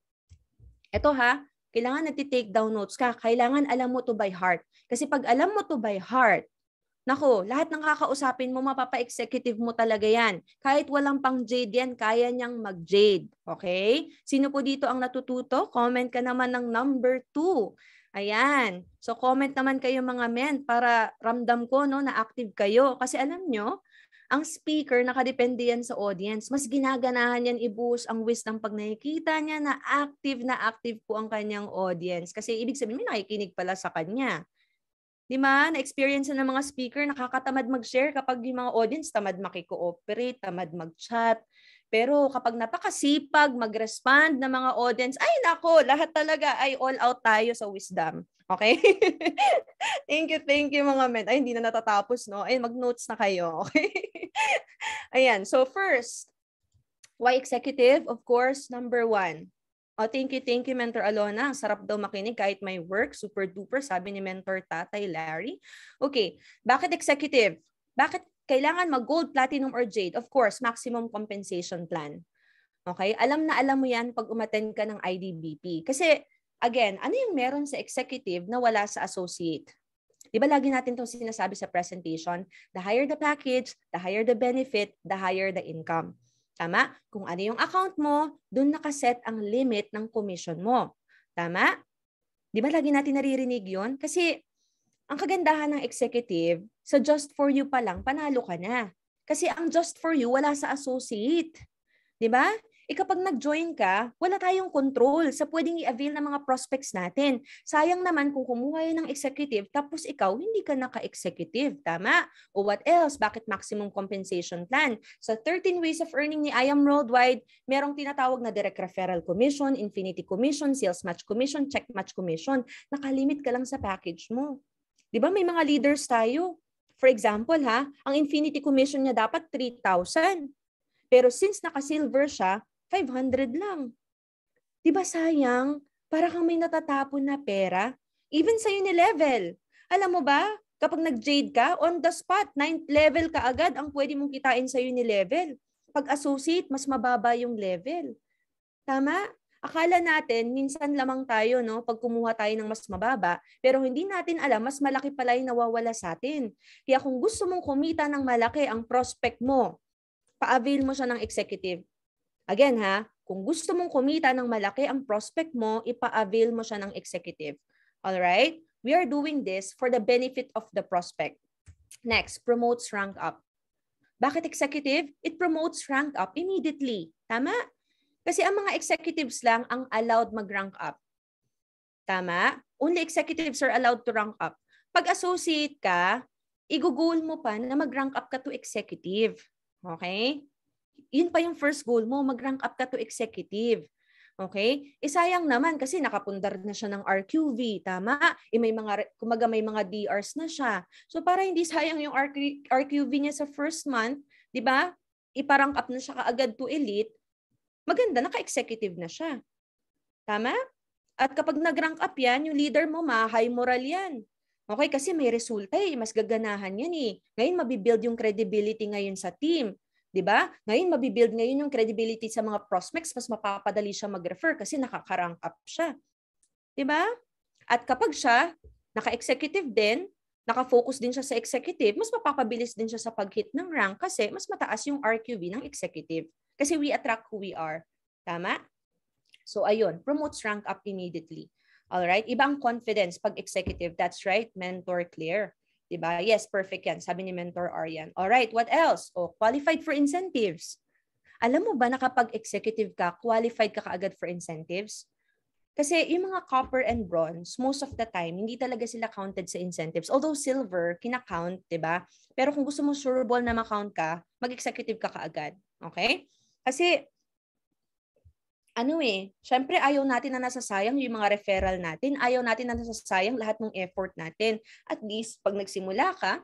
Ito ha, kailangan nagtitake down notes ka. Kailangan alam mo to by heart. Kasi pag alam mo to by heart, Nako, lahat ng kakausapin mo, mapapa-executive mo talaga yan. Kahit walang pang jade yan, kaya niyang mag-jade. Okay? Sino po dito ang natututo? Comment ka naman ng number two. Ayan. So comment naman kayo mga men para ramdam ko no, na active kayo. Kasi alam nyo, ang speaker nakadepende yan sa audience. Mas ginaganahan yan ibuhos ang wisdom pag nakikita niya na active na active po ang kanyang audience. Kasi ibig sabihin, may nakikinig pala sa kanya. Di ba? Na-experience na ng mga speaker, nakakatamad mag-share kapag yung mga audience tamad makikooperate, tamad mag-chat. Pero kapag napakasipag mag-respond ng mga audience, ay nako, lahat talaga ay all out tayo sa wisdom. Okay? thank you, thank you mga men. Ay, hindi na natatapos, no? Ay, mag-notes na kayo, okay? Ayan, so first, why executive? Of course, number one, Oh, thank you, thank you, Mentor Alona. Ang sarap daw makinig kahit may work. Super duper, sabi ni Mentor Tatay Larry. Okay, bakit executive? Bakit kailangan mag gold, platinum, or jade? Of course, maximum compensation plan. Okay? Alam na alam mo yan pag umaten ka ng IDBP. Kasi, again, ano yung meron sa executive na wala sa associate? Di ba lagi natin itong sinasabi sa presentation? The higher the package, the higher the benefit, the higher the income. Tama? Kung ano yung account mo, doon nakaset ang limit ng commission mo. Tama? Di ba lagi natin naririnig yon? Kasi ang kagandahan ng executive, sa just for you pa lang, panalo ka na. Kasi ang just for you, wala sa associate. Di ba? eh kapag nag-join ka, wala tayong control sa pwedeng i-avail ng mga prospects natin. Sayang naman kung kumuha yun ng executive tapos ikaw hindi ka naka-executive, tama? O what else? Bakit maximum compensation plan? Sa 13 ways of earning ni I Am Worldwide, merong tinatawag na direct referral commission, infinity commission, sales match commission, check match commission. Nakalimit ka lang sa package mo. 'Di ba may mga leaders tayo? For example ha, ang infinity commission niya dapat 3,000. Pero since naka-silver siya, 500 lang. Di ba sayang? Para kang may natatapon na pera. Even sa'yo ni level. Alam mo ba, kapag nag-jade ka, on the spot, 9th level ka agad ang pwede mong kitain sa'yo ni level. Pag associate, mas mababa yung level. Tama? Akala natin, minsan lamang tayo, no, pag kumuha tayo ng mas mababa, pero hindi natin alam, mas malaki pala yung nawawala sa atin. Kaya kung gusto mong kumita ng malaki ang prospect mo, pa-avail mo siya ng executive. Again ha, kung gusto mong kumita ng malaki ang prospect mo, ipa-avail mo siya ng executive. All right? We are doing this for the benefit of the prospect. Next, promotes rank up. Bakit executive? It promotes rank up immediately. Tama? Kasi ang mga executives lang ang allowed mag-rank up. Tama? Only executives are allowed to rank up. Pag associate ka, igugol mo pa na mag-rank up ka to executive. Okay? yun pa yung first goal mo, mag-rank up ka to executive. Okay? Isayang eh, naman kasi nakapundar na siya ng RQV, tama? E may mga, kumaga may mga DRs na siya. So para hindi sayang yung RQ, RQV niya sa first month, di ba? Iparank up na siya kaagad to elite, maganda, naka-executive na siya. Tama? At kapag nag-rank up yan, yung leader mo, ma-high moral yan. Okay, kasi may resulta eh. Mas gaganahan yan eh. Ngayon, mabibuild yung credibility ngayon sa team. 'di ba? Ngayon mabibuild ngayon yung credibility sa mga prospects, mas mapapadali siya mag-refer kasi nakakarang up siya. 'Di ba? At kapag siya naka-executive din, naka-focus din siya sa executive, mas mapapabilis din siya sa pag-hit ng rank kasi mas mataas yung RQB ng executive. Kasi we attract who we are. Tama? So ayun, promotes rank up immediately. All right? ibang confidence pag executive. That's right, mentor clear. Diba? Yes, perfect yan. Sabi ni Mentor Aryan. All right, what else? oh, qualified for incentives. Alam mo ba na kapag executive ka, qualified ka kaagad for incentives? Kasi yung mga copper and bronze, most of the time, hindi talaga sila counted sa incentives. Although silver, kinakount, di ba? Pero kung gusto mo sureball na makount ka, mag-executive ka kaagad. Okay? Kasi ano eh, syempre ayaw natin na nasasayang yung mga referral natin, ayaw natin na nasasayang lahat ng effort natin. At least, pag nagsimula ka,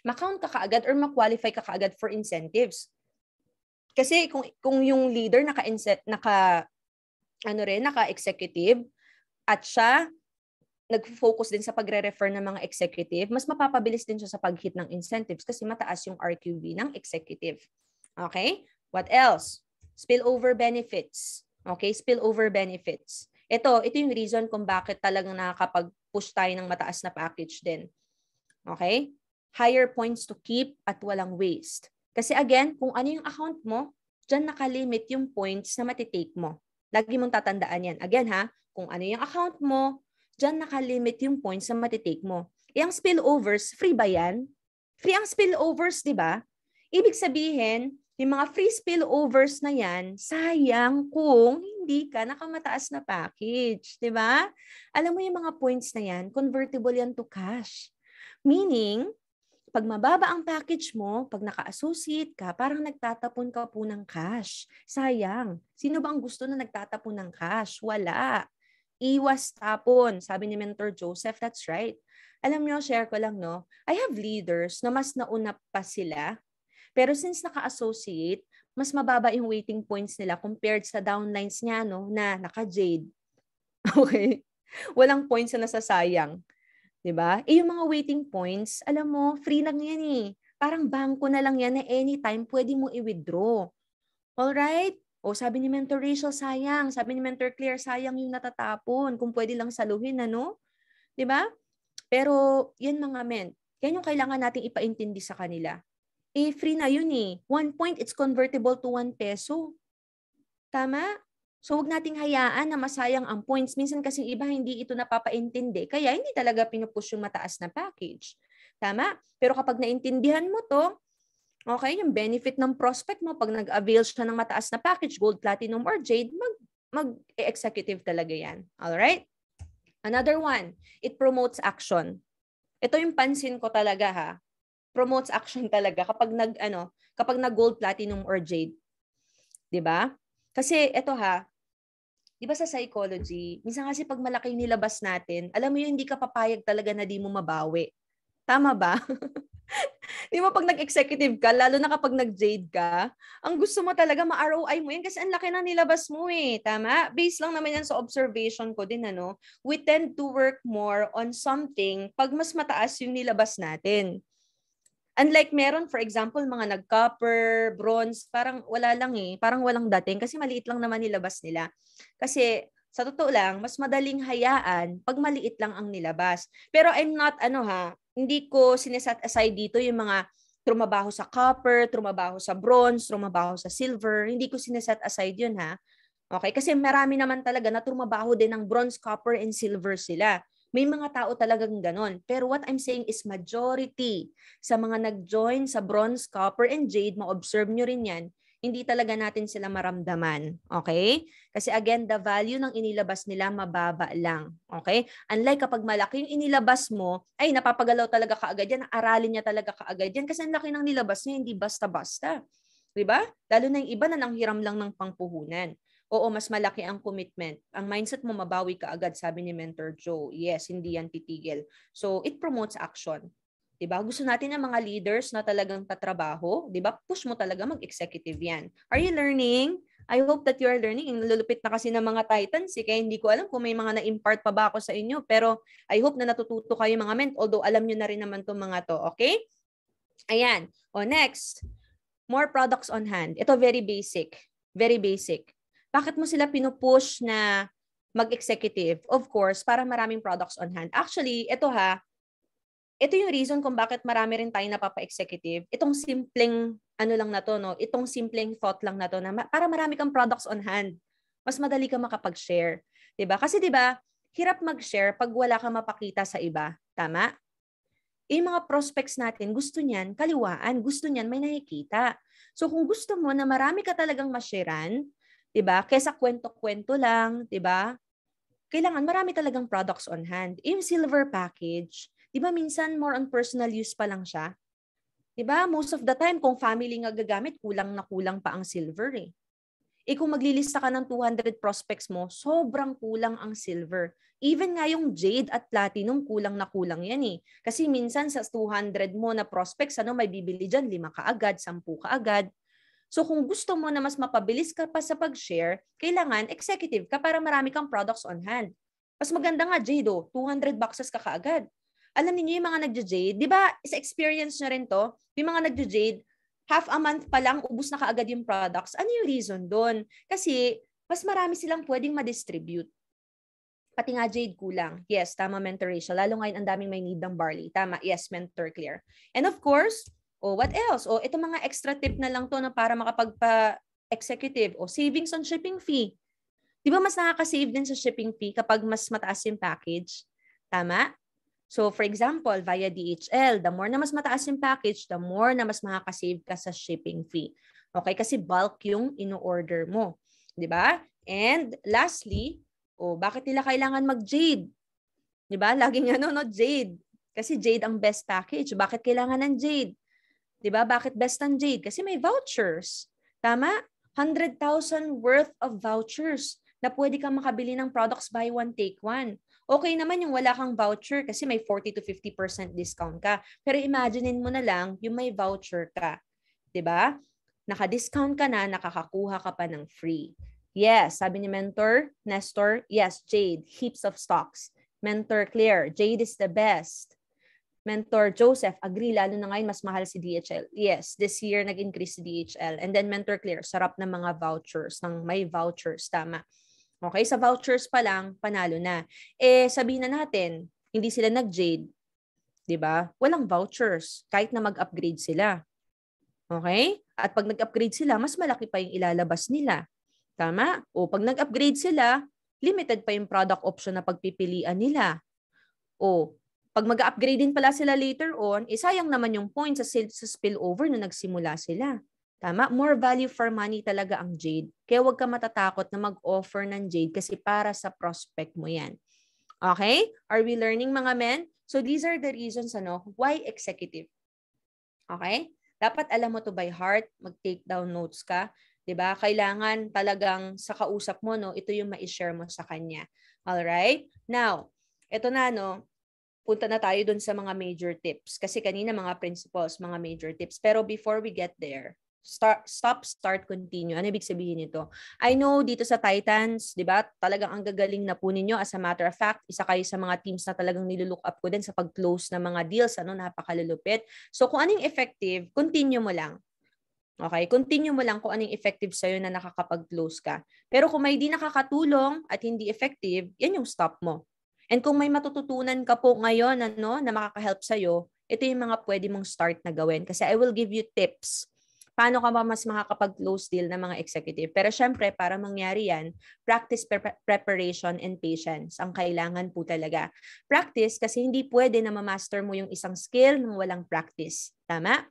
makount ka kaagad or makwalify ka kaagad for incentives. Kasi kung, kung yung leader naka, naka ano rin, naka-executive, at siya nag-focus din sa pagre-refer ng mga executive, mas mapapabilis din siya sa pag-hit ng incentives kasi mataas yung RQB ng executive. Okay? What else? spillover benefits. Okay, spillover benefits. Ito, ito yung reason kung bakit talagang nakakapag-push tayo ng mataas na package din. Okay? Higher points to keep at walang waste. Kasi again, kung ano yung account mo, dyan nakalimit yung points na matitake mo. Lagi mong tatandaan yan. Again ha, kung ano yung account mo, dyan nakalimit yung points na matitake mo. E ang spillovers, free ba yan? Free ang spillovers, di ba? Ibig sabihin, yung mga free spillovers na yan, sayang kung hindi ka nakamataas na package, di ba? Alam mo yung mga points na yan, convertible yan to cash. Meaning, pag mababa ang package mo, pag naka-associate ka, parang nagtatapon ka po ng cash. Sayang. Sino ba ang gusto na nagtatapon ng cash? Wala. Iwas tapon, sabi ni Mentor Joseph. That's right. Alam nyo, share ko lang, no? I have leaders na mas nauna pa sila pero since naka-associate, mas mababa yung waiting points nila compared sa downlines niya, no, na naka-jade. Okay? Walang points na nasasayang. 'Di ba? Eh, yung mga waiting points, alam mo, free lang yan eh. Parang bangko na lang yan na anytime pwede mo i-withdraw. All right? O sabi ni Mentor Rachel, sayang. Sabi ni Mentor Claire, sayang yung natatapon. Kung pwede lang saluhin, ano? ba? Diba? Pero yan mga men, yan yung kailangan nating ipaintindi sa kanila eh free na yun eh. One point, it's convertible to one peso. Tama? So wag nating hayaan na masayang ang points. Minsan kasi iba hindi ito napapaintindi. Kaya hindi talaga pinupush yung mataas na package. Tama? Pero kapag naintindihan mo to, okay, yung benefit ng prospect mo pag nag-avail siya ng mataas na package, gold, platinum, or jade, mag mag-executive talaga yan. All right? Another one, it promotes action. Ito yung pansin ko talaga ha promotes action talaga kapag nag ano, kapag nag gold platinum or jade. 'Di ba? Kasi eto ha, 'di ba sa psychology, minsan kasi pag malaki yung nilabas natin, alam mo yun hindi ka papayag talaga na di mo mabawi. Tama ba? di mo pag nag-executive ka, lalo na kapag nag-jade ka, ang gusto mo talaga ma-ROI mo yan kasi ang laki na nilabas mo eh. Tama? Based lang naman yan sa observation ko din ano. We tend to work more on something pag mas mataas yung nilabas natin. Unlike meron, for example, mga nag-copper, bronze, parang wala lang eh. Parang walang dating kasi maliit lang naman nilabas nila. Kasi sa totoo lang, mas madaling hayaan pag maliit lang ang nilabas. Pero I'm not, ano ha, hindi ko sineset aside dito yung mga trumabaho sa copper, trumabaho sa bronze, trumabaho sa silver. Hindi ko sineset aside yun ha. Okay? Kasi marami naman talaga na trumabaho din ng bronze, copper, and silver sila. May mga tao talagang ganon. Pero what I'm saying is majority sa mga nag-join sa bronze, copper, and jade, ma-observe nyo rin yan, hindi talaga natin sila maramdaman. Okay? Kasi again, the value ng inilabas nila mababa lang. Okay? Unlike kapag malaki yung inilabas mo, ay napapagalaw talaga kaagad yan, aralin niya talaga kaagad yan kasi ang laki ng nilabas niya, hindi basta-basta. 'di ba? Lalo na 'yung iba na nanghiram lang ng pangpuhunan oo, mas malaki ang commitment. Ang mindset mo, mabawi ka agad, sabi ni Mentor Joe. Yes, hindi yan titigil. So, it promotes action. Diba? Gusto natin ng mga leaders na talagang tatrabaho, Diba? Push mo talaga mag-executive 'yan. Are you learning? I hope that you are learning. Ang na kasi ng mga titans, eh, kaya hindi ko alam kung may mga na-impart pa ba ako sa inyo, pero I hope na natututo kayo mga ment. although alam niyo na rin naman 'tong mga 'to, okay? Ayan. O next, more products on hand. Ito very basic. Very basic. Bakit mo sila pinupush na mag-executive? Of course, para maraming products on hand. Actually, ito ha, ito yung reason kung bakit marami rin tayong napapa-executive. Itong simpleng ano lang na to, no? Itong simpleng thought lang na to na para marami kang products on hand. Mas madali ka makapag-share. 'Di ba? Kasi 'di ba, hirap mag-share pag wala kang mapakita sa iba. Tama? Eh, yung mga prospects natin, gusto niyan kaliwaan, gusto niyan may nakikita. So kung gusto mo na marami ka talagang masharean, 'di ba? Kaysa kwento-kwento lang, 'di ba? Kailangan marami talagang products on hand. Yung silver package, 'di ba minsan more on personal use pa lang siya? 'Di ba? Most of the time kung family nga gagamit, kulang na kulang pa ang silver eh. Eh kung maglilista ka ng 200 prospects mo, sobrang kulang ang silver. Even nga yung jade at platinum, kulang na kulang yan eh. Kasi minsan sa 200 mo na prospects, ano, may bibili dyan, 5 kaagad, 10 kaagad. So kung gusto mo na mas mapabilis ka pa sa pag-share, kailangan executive ka para marami kang products on hand. Mas maganda nga, Jado, 200 boxes ka kaagad. Alam niyo yung mga nagja-jade, di ba sa experience na rin to, yung mga nagja-jade, half a month pa lang, ubus na kaagad yung products. Ano yung reason doon? Kasi mas marami silang pwedeng ma-distribute. Pati nga Jade kulang. Yes, tama mentor Rachel. Lalo ngayon ang daming may need ng barley. Tama, yes, mentor clear. And of course, o what else? O ito mga extra tip na lang to na para makapagpa-executive. O savings on shipping fee. Di ba mas nakaka-save din sa shipping fee kapag mas mataas yung package? Tama? So for example, via DHL, the more na mas mataas yung package, the more na mas makaka-save ka sa shipping fee. Okay? Kasi bulk yung in-order mo. Di ba? And lastly, o oh, bakit nila kailangan mag-jade? Di ba? Laging ano, no? Jade. Kasi jade ang best package. Bakit kailangan ng jade? 'Di ba? Bakit Best and Jade? Kasi may vouchers. Tama? 100,000 worth of vouchers na pwede kang makabili ng products buy one take one. Okay naman yung wala kang voucher kasi may 40 to 50% discount ka. Pero imaginein mo na lang yung may voucher ka. 'Di ba? Naka-discount ka na, nakakakuha ka pa ng free. Yes, sabi ni mentor, Nestor, yes, Jade, heaps of stocks. Mentor Claire, Jade is the best. Mentor Joseph, agree, lalo na ngayon mas mahal si DHL. Yes, this year nag-increase si DHL. And then Mentor Claire, sarap ng mga vouchers, ng may vouchers, tama. Okay, sa vouchers pa lang, panalo na. Eh, sabihin na natin, hindi sila nag-jade, 'di ba? Walang vouchers kahit na mag-upgrade sila. Okay? At pag nag-upgrade sila, mas malaki pa yung ilalabas nila. Tama? O pag nag-upgrade sila, limited pa yung product option na pagpipilian nila. O pag mag-upgrade din pala sila later on, eh, sayang naman yung points sa, sa spillover na nagsimula sila. Tama? More value for money talaga ang Jade. Kaya huwag ka matatakot na mag-offer ng Jade kasi para sa prospect mo yan. Okay? Are we learning mga men? So these are the reasons ano, why executive. Okay? Dapat alam mo to by heart, mag-take down notes ka. 'di ba? Kailangan talagang sa kausap mo no, ito yung mai-share mo sa kanya. All right? Now, ito na no, punta na tayo dun sa mga major tips. Kasi kanina mga principles, mga major tips. Pero before we get there, start, stop, start, continue. Ano ibig sabihin nito? I know dito sa Titans, di ba, talagang ang gagaling na po ninyo. As a matter of fact, isa kayo sa mga teams na talagang nilulook up ko din sa pag-close ng mga deals. Ano, napakalulupit. So kung anong effective, continue mo lang. Okay, continue mo lang kung anong effective sa'yo na nakakapag-close ka. Pero kung may di nakakatulong at hindi effective, yan yung stop mo. And kung may matututunan ka po ngayon ano, na makaka makakahelp sa'yo, ito yung mga pwede mong start na gawin. Kasi I will give you tips paano ka ba mas makakapag-close deal ng mga executive. Pero syempre, para mangyari yan, practice pre- preparation and patience ang kailangan po talaga. Practice kasi hindi pwede na ma-master mo yung isang skill nang walang practice. Tama?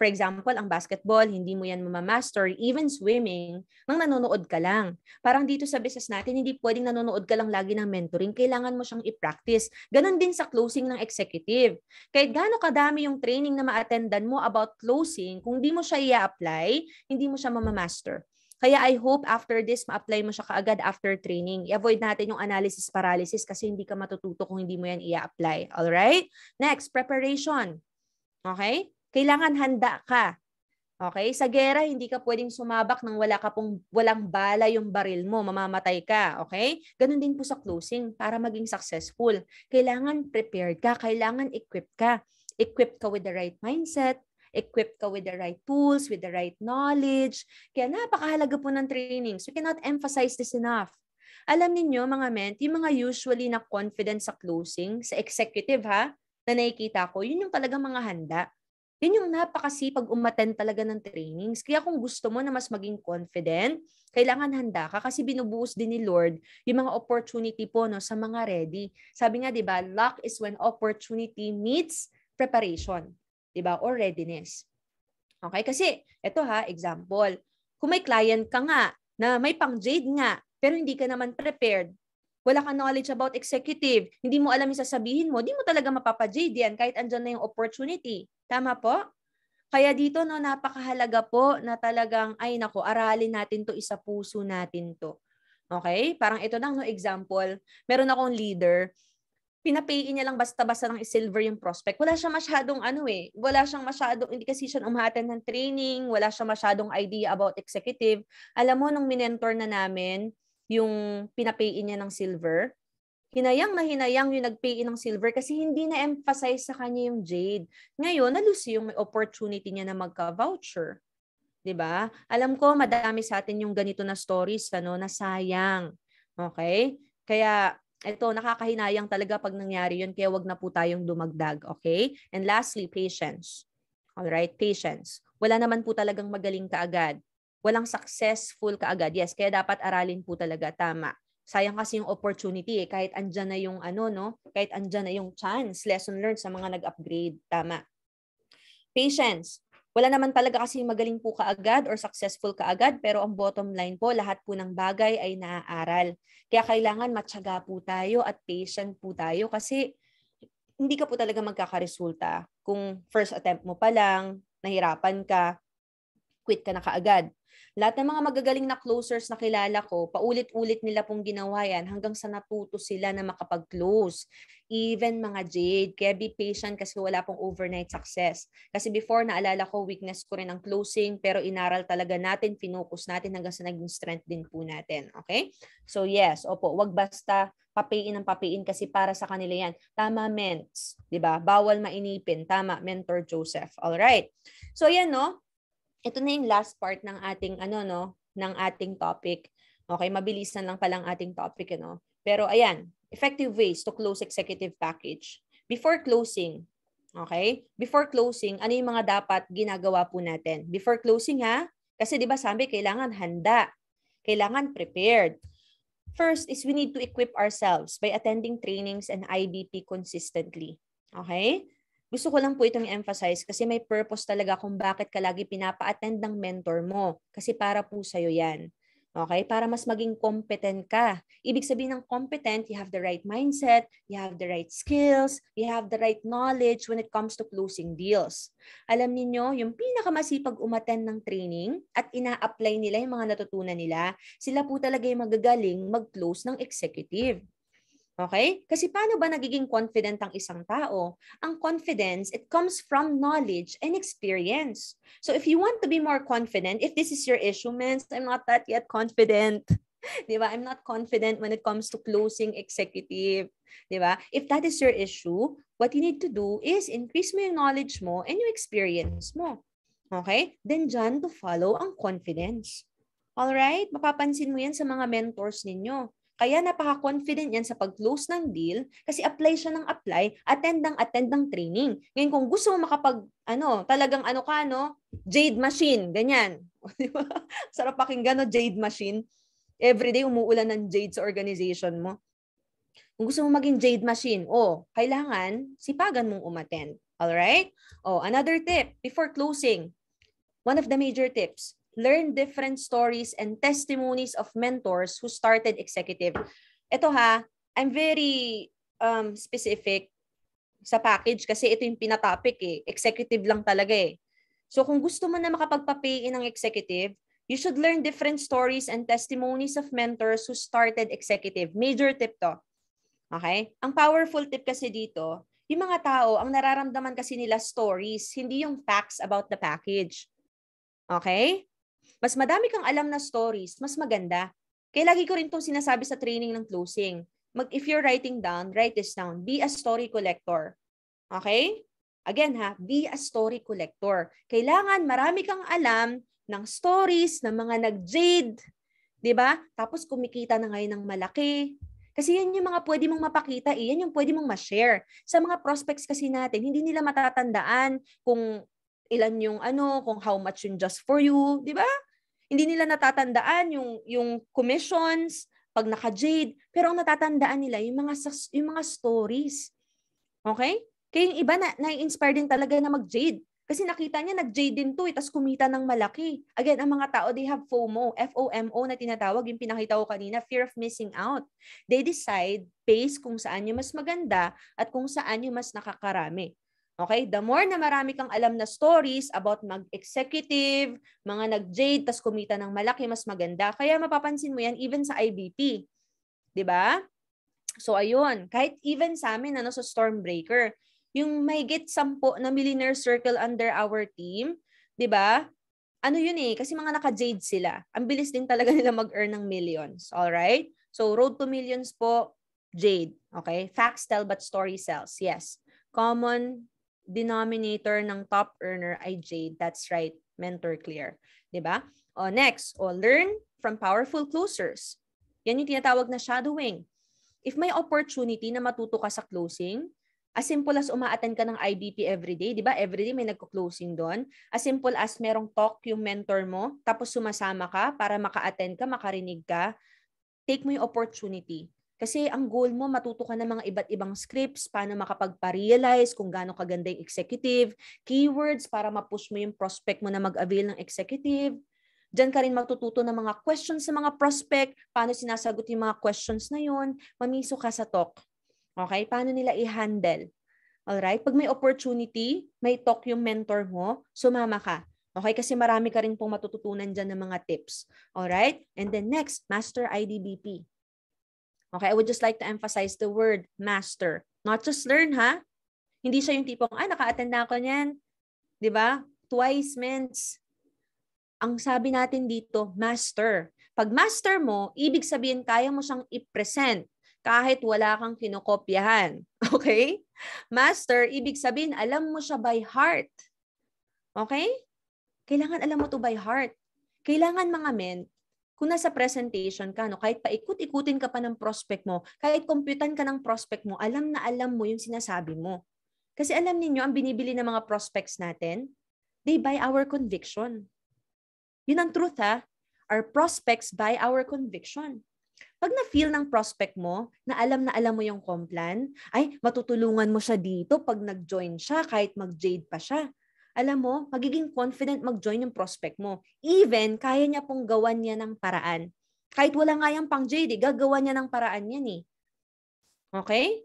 For example, ang basketball, hindi mo yan mamamaster. Even swimming, nang nanonood ka lang. Parang dito sa business natin, hindi pwedeng nanonood ka lang lagi ng mentoring. Kailangan mo siyang i-practice. Ganon din sa closing ng executive. Kahit gaano kadami yung training na ma-attendan mo about closing, kung di mo siya i-apply, hindi mo siya mamamaster. Kaya I hope after this, ma-apply mo siya kaagad after training. I-avoid natin yung analysis paralysis kasi hindi ka matututo kung hindi mo yan i-apply. Alright? Next, preparation. Okay? Kailangan handa ka. Okay? Sa gera, hindi ka pwedeng sumabak nang wala ka pong, walang bala yung baril mo. Mamamatay ka. Okay? Ganun din po sa closing para maging successful. Kailangan prepared ka. Kailangan equipped ka. Equipped ka with the right mindset, equipped ka with the right tools, with the right knowledge. Kaya napakahalaga po ng trainings. We cannot emphasize this enough. Alam ninyo mga men, yung mga usually na confidence sa closing, sa executive ha, na nakikita ko, yun yung talaga mga handa. Yan yung napakasipag umaten talaga ng trainings. Kaya kung gusto mo na mas maging confident, kailangan handa ka kasi binubuos din ni Lord yung mga opportunity po no, sa mga ready. Sabi nga, di ba, luck is when opportunity meets preparation, di ba, or readiness. Okay? Kasi, eto ha, example. Kung may client ka nga, na may pang-jade nga, pero hindi ka naman prepared, wala kang knowledge about executive, hindi mo alam yung sasabihin mo, di mo talaga mapapa-JD yan kahit andyan na yung opportunity. Tama po? Kaya dito, no, napakahalaga po na talagang, ay nako, aralin natin to, isa puso natin to. Okay? Parang ito lang, no, example. Meron akong leader, pinapayin niya lang basta-basta ng silver yung prospect. Wala siya masyadong ano eh. Wala siyang masyadong, hindi kasi siya umaten ng training, wala siya masyadong idea about executive. Alam mo, nung minentor na namin, yung pinapayin niya ng silver. Hinayang na hinayang yung nagpayin ng silver kasi hindi na-emphasize sa kanya yung jade. Ngayon, nalusi yung may opportunity niya na magka-voucher. 'di ba? Alam ko madami sa atin yung ganito na stories ano na sayang. Okay? Kaya ito nakakahinayang talaga pag nangyari 'yun kaya wag na po tayong dumagdag, okay? And lastly, patience. All right, patience. Wala naman po talagang magaling kaagad walang successful kaagad. Yes, kaya dapat aralin po talaga tama. Sayang kasi yung opportunity eh. Kahit andyan na yung ano, no? Kahit andyan na yung chance. Lesson learned sa mga nag-upgrade. Tama. Patience. Wala naman talaga kasi magaling po kaagad or successful kaagad. Pero ang bottom line po, lahat po ng bagay ay naaaral. Kaya kailangan matyaga po tayo at patient po tayo. Kasi hindi ka po talaga magkakaresulta. Kung first attempt mo pa lang, nahirapan ka, quit ka na kaagad lahat ng mga magagaling na closers na kilala ko, paulit-ulit nila pong ginawa yan hanggang sa natuto sila na makapag-close. Even mga Jade, kaya be patient kasi wala pong overnight success. Kasi before, naalala ko, weakness ko rin ang closing, pero inaral talaga natin, finokus natin hanggang sa naging strength din po natin. Okay? So yes, opo, wag basta papiin ang papiin kasi para sa kanila yan. Tama, ments. ba diba? Bawal mainipin. Tama, Mentor Joseph. All right. So, yan, no? ito na yung last part ng ating ano no, ng ating topic. Okay, mabilisan lang palang ating topic ano. Pero ayan, effective ways to close executive package. Before closing, okay? Before closing, ano yung mga dapat ginagawa po natin? Before closing ha? Kasi 'di ba sabi kailangan handa. Kailangan prepared. First is we need to equip ourselves by attending trainings and IDP consistently. Okay? Gusto ko lang po itong emphasize kasi may purpose talaga kung bakit ka lagi pinapa-attend ng mentor mo. Kasi para po sa'yo yan. Okay? Para mas maging competent ka. Ibig sabihin ng competent, you have the right mindset, you have the right skills, you have the right knowledge when it comes to closing deals. Alam niyo yung pinakamasipag umaten ng training at ina-apply nila yung mga natutunan nila, sila po talaga yung magagaling mag-close ng executive. Okay? Kasi paano ba nagiging confident ang isang tao? Ang confidence, it comes from knowledge and experience. So if you want to be more confident, if this is your issue, man, I'm not that yet confident. Di ba? I'm not confident when it comes to closing executive. Di ba? If that is your issue, what you need to do is increase mo yung knowledge mo and yung experience mo. Okay? Then dyan to follow ang confidence. All right? Mapapansin mo yan sa mga mentors ninyo. Kaya napaka-confident yan sa pag-close ng deal kasi apply siya ng apply, attend ng attend ng training. Ngayon kung gusto mo makapag, ano, talagang ano ka, no? Jade machine, ganyan. Sarap pakinggan, no? Jade machine. Everyday umuulan ng jade sa organization mo. Kung gusto mo maging jade machine, oh, kailangan sipagan mong umattend. All right? Oh, another tip before closing. One of the major tips, learn different stories and testimonies of mentors who started executive. Ito ha, I'm very um, specific sa package kasi ito yung pinatopic eh. Executive lang talaga eh. So kung gusto mo na makapagpa-pay makapagpapayin ng executive, you should learn different stories and testimonies of mentors who started executive. Major tip to. Okay? Ang powerful tip kasi dito, yung mga tao, ang nararamdaman kasi nila stories, hindi yung facts about the package. Okay? Mas madami kang alam na stories, mas maganda. Kaya lagi ko rin itong sinasabi sa training ng closing. Mag, if you're writing down, write this down. Be a story collector. Okay? Again ha, be a story collector. Kailangan marami kang alam ng stories ng mga nag-jade. ba? Diba? Tapos kumikita na ngayon ng malaki. Kasi yan yung mga pwede mong mapakita, eh. yan yung pwede mong ma-share. Sa mga prospects kasi natin, hindi nila matatandaan kung ilan yung ano, kung how much yung just for you, di ba? Hindi nila natatandaan yung, yung commissions, pag naka-jade, pero ang natatandaan nila yung mga, yung mga stories. Okay? Kaya yung iba na, na-inspire din talaga na mag-jade. Kasi nakita niya, nag-jade din to, eh, tapos kumita ng malaki. Again, ang mga tao, they have FOMO, F-O-M-O na tinatawag, yung pinakita ko kanina, fear of missing out. They decide based kung saan yung mas maganda at kung saan yung mas nakakarami. Okay? The more na marami kang alam na stories about mag-executive, mga nag-jade, tas kumita ng malaki, mas maganda. Kaya mapapansin mo yan even sa IBP. ba? Diba? So, ayun. Kahit even sa amin, ano, sa Stormbreaker, yung may get sampo na millionaire circle under our team, ba? Diba? Ano yun eh, kasi mga naka-jade sila. Ang bilis din talaga nila mag-earn ng millions. Alright? So, road to millions po, jade. Okay? Facts tell but story sells. Yes. Common denominator ng top earner ay Jade. That's right, mentor clear. ba? Diba? O next, o learn from powerful closers. Yan yung tinatawag na shadowing. If may opportunity na matuto ka sa closing, as simple as umaattend ka ng IBP day, di ba? Every day may nagko-closing doon. As simple as merong talk yung mentor mo, tapos sumasama ka para maka-attend ka, makarinig ka, take mo yung opportunity. Kasi ang goal mo, matuto ka ng mga iba't ibang scripts, paano makapagpa-realize kung gaano kaganda yung executive, keywords para ma-push mo yung prospect mo na mag-avail ng executive. Diyan ka rin matututo ng mga questions sa mga prospect, paano sinasagot yung mga questions na yun, mamiso ka sa talk. Okay? Paano nila i-handle? Alright? Pag may opportunity, may talk yung mentor mo, sumama ka. Okay? Kasi marami ka rin pong matututunan dyan ng mga tips. Alright? And then next, master IDBP. Okay, I would just like to emphasize the word master. Not just learn, ha? Hindi siya yung tipong, ah, naka-attend na ako niyan. ba? Diba? Twice, means. Ang sabi natin dito, master. Pag master mo, ibig sabihin kaya mo siyang i-present kahit wala kang kinokopyahan. Okay? Master, ibig sabihin, alam mo siya by heart. Okay? Kailangan alam mo to by heart. Kailangan mga men, kung nasa presentation ka, no, kahit paikot-ikutin ka pa ng prospect mo, kahit computan ka ng prospect mo, alam na alam mo yung sinasabi mo. Kasi alam ninyo, ang binibili ng mga prospects natin, they buy our conviction. Yun ang truth ha. Our prospects buy our conviction. Pag na-feel ng prospect mo, na alam na alam mo yung complan, ay matutulungan mo siya dito pag nag-join siya kahit mag-jade pa siya alam mo, magiging confident mag-join yung prospect mo. Even, kaya niya pong gawan niya ng paraan. Kahit wala nga yung pang JD, gagawa niya ng paraan yan eh. Okay?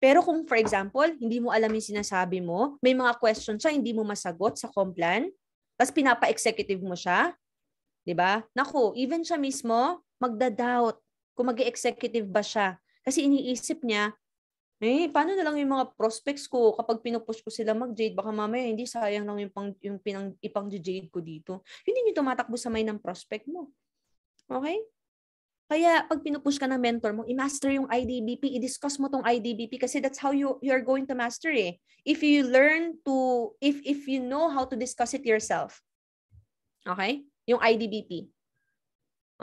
Pero kung for example, hindi mo alam yung sinasabi mo, may mga questions siya, hindi mo masagot sa complan, tapos pinapa-executive mo siya, di ba? Naku, even siya mismo, magda-doubt kung mag executive ba siya. Kasi iniisip niya, eh, paano na lang yung mga prospects ko kapag pinupush ko sila mag-jade, baka mamaya hindi sayang lang yung, pang, yung pinang, ipang-jade ko dito. Hindi yung tumatakbo sa may ng prospect mo. Okay? Kaya pag pinupush ka ng mentor mo, i-master yung IDBP, i-discuss mo tong IDBP kasi that's how you you're going to master eh. If you learn to if if you know how to discuss it yourself. Okay? Yung IDBP.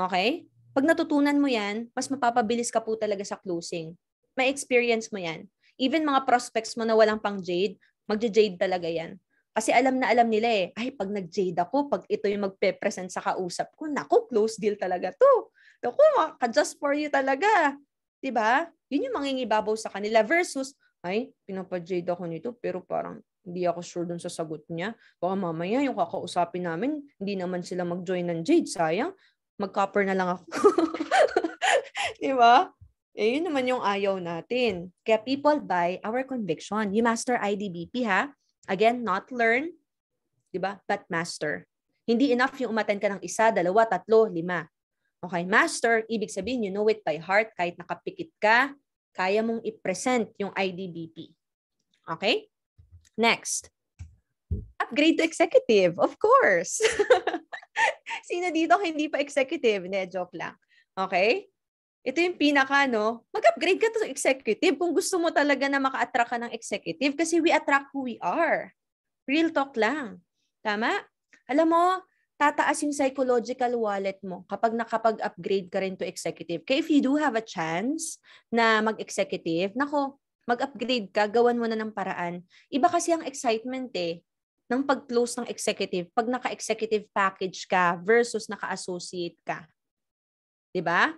Okay? Pag natutunan mo 'yan, mas mapapabilis ka po talaga sa closing may experience mo yan. Even mga prospects mo na walang pang jade, magja-jade talaga yan. Kasi alam na alam nila eh, ay pag nag-jade ako, pag ito yung magpe-present sa kausap ko, naku, close deal talaga to. Naku, ka-just for you talaga. 'Di ba? Yun yung mangingibabaw sa kanila versus, ay, pinapa-jade ako nito pero parang hindi ako sure dun sa sagot niya. Baka mamaya yung kakausapin namin, hindi naman sila mag-join ng Jade. Sayang, mag copper na lang ako. di ba? Eh, yun naman yung ayaw natin. Kaya people buy our conviction. You master IDBP ha. Again, not learn, di ba? But master. Hindi enough yung umaten ka ng isa, dalawa, tatlo, lima. Okay, master, ibig sabihin you know it by heart kahit nakapikit ka, kaya mong i-present yung IDBP. Okay? Next. Upgrade to executive, of course. Sino dito hindi pa executive? Ne, joke lang. Okay? ito yung pinaka, no? Mag-upgrade ka to executive kung gusto mo talaga na maka-attract ka ng executive kasi we attract who we are. Real talk lang. Tama? Alam mo, tataas yung psychological wallet mo kapag nakapag-upgrade ka rin to executive. Kaya if you do have a chance na mag-executive, nako, mag-upgrade ka, gawan mo na ng paraan. Iba kasi ang excitement eh ng pag-close ng executive pag naka-executive package ka versus naka-associate ka. 'Di ba?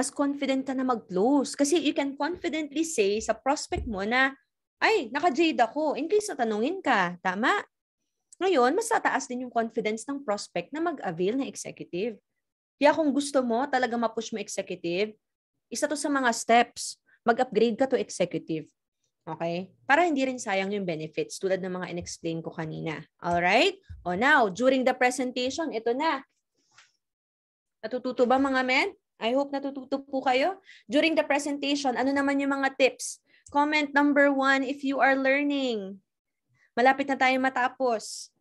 mas confident ka na mag-close. Kasi you can confidently say sa prospect mo na, ay, naka-jade ako, in case tanungin ka. Tama? Ngayon, mas tataas din yung confidence ng prospect na mag-avail ng executive. Kaya kung gusto mo talaga ma-push mo executive, isa to sa mga steps. Mag-upgrade ka to executive. Okay? Para hindi rin sayang yung benefits tulad ng mga in-explain ko kanina. Alright? O now, during the presentation, ito na. Natututo ba mga men? I hope natututo po kayo. During the presentation, ano naman yung mga tips? Comment number one if you are learning. Malapit na tayo matapos.